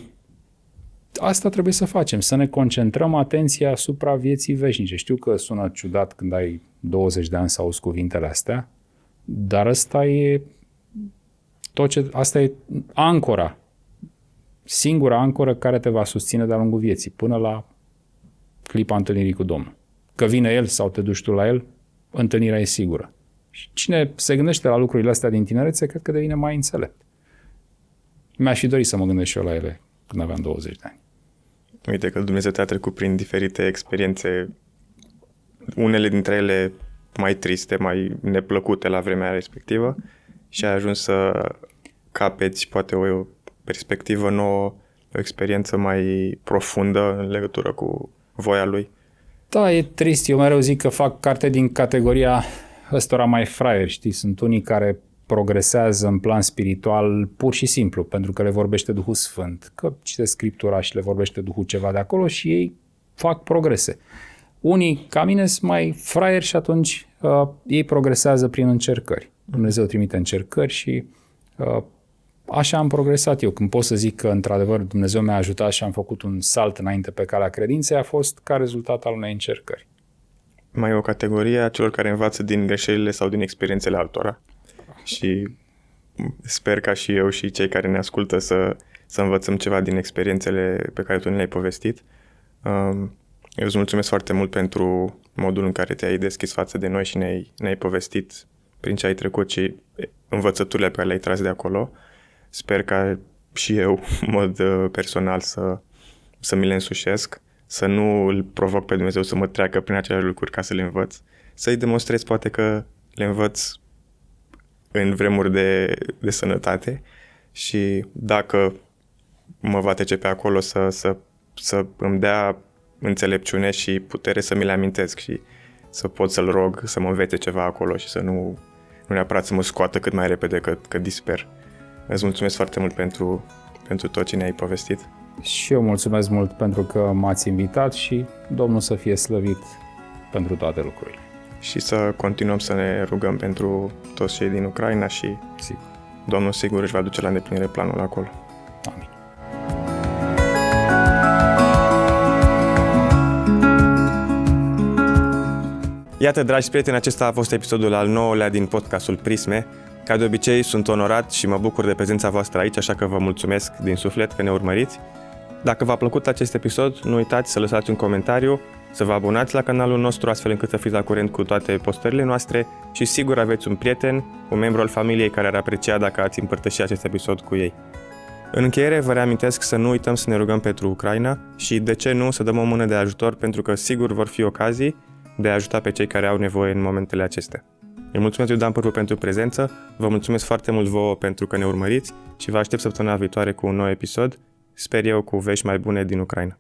asta trebuie să facem, să ne concentrăm atenția asupra vieții veșnice. Știu că sună ciudat când ai 20 de ani să auzi cuvintele astea, dar asta e tot ce, asta e ancora, singura ancoră care te va susține de-a lungul vieții, până la clipa întâlnirii cu Domnul. Că vine El sau te duci tu la El, întâlnirea e sigură. Și cine se gândește la lucrurile astea din tinerețe, cred că devine mai înțelept. Mi-aș fi dorit să mă gândesc și eu la ele când aveam 20 de ani. Uite că Dumnezeu te-a trecut prin diferite experiențe, unele dintre ele mai triste, mai neplăcute la vremea respectivă și ai ajuns să capeți poate o perspectivă nouă, o experiență mai profundă în legătură cu voia lui. Da, e trist. Eu mereu zic că fac carte din categoria ăstora mai fraier, știi? Sunt unii care progresează în plan spiritual pur și simplu, pentru că le vorbește Duhul Sfânt, că citește Scriptura și le vorbește Duhul ceva de acolo și ei fac progrese. Unii, ca mine, sunt mai fraieri și atunci uh, ei progresează prin încercări. Dumnezeu trimite încercări și uh, așa am progresat eu. Când pot să zic că, într-adevăr, Dumnezeu mi-a ajutat și am făcut un salt înainte pe calea credinței, a fost ca rezultat al unei încercări. Mai e o categorie a celor care învață din greșelile sau din experiențele altora și sper ca și eu și cei care ne ascultă să, să învățăm ceva din experiențele pe care tu ne le-ai povestit. Um, eu îți mulțumesc foarte mult pentru modul în care te-ai deschis față de noi și ne-ai, ne povestit prin ce ai trecut și învățăturile pe care le-ai tras de acolo. Sper ca și eu, în mod uh, personal, să, să mi le însușesc, să nu îl provoc pe Dumnezeu să mă treacă prin aceleași lucruri ca să le învăț, să-i demonstrez poate că le învăț în vremuri de, de sănătate și dacă mă va trece pe acolo să, să, să îmi dea înțelepciune și putere să mi le amintesc și să pot să-l rog să mă învețe ceva acolo și să nu, nu neapărat să mă scoată cât mai repede, că, că disper. Îți mulțumesc foarte mult pentru, pentru tot ce ne-ai povestit. Și eu mulțumesc mult pentru că m-ați invitat și Domnul să fie slăvit pentru toate lucrurile și să continuăm să ne rugăm pentru toți cei din Ucraina și sigur. Domnul sigur își va duce la îndeplinire planul acolo. Amin. Iată, dragi prieteni, acesta a fost episodul al nouălea din podcastul Prisme. Ca de obicei, sunt onorat și mă bucur de prezența voastră aici, așa că vă mulțumesc din suflet că ne urmăriți. Dacă v-a plăcut acest episod, nu uitați să lăsați un comentariu să vă abonați la canalul nostru astfel încât să fiți la curent cu toate postările noastre și sigur aveți un prieten, un membru al familiei care ar aprecia dacă ați împărtăși acest episod cu ei. În încheiere vă reamintesc să nu uităm să ne rugăm pentru Ucraina și de ce nu să dăm o mână de ajutor pentru că sigur vor fi ocazii de a ajuta pe cei care au nevoie în momentele acestea. Îi mulțumesc lui Dan Pârvu pentru prezență, vă mulțumesc foarte mult vouă pentru că ne urmăriți și vă aștept săptămâna viitoare cu un nou episod, sper eu cu vești mai bune din Ucraina.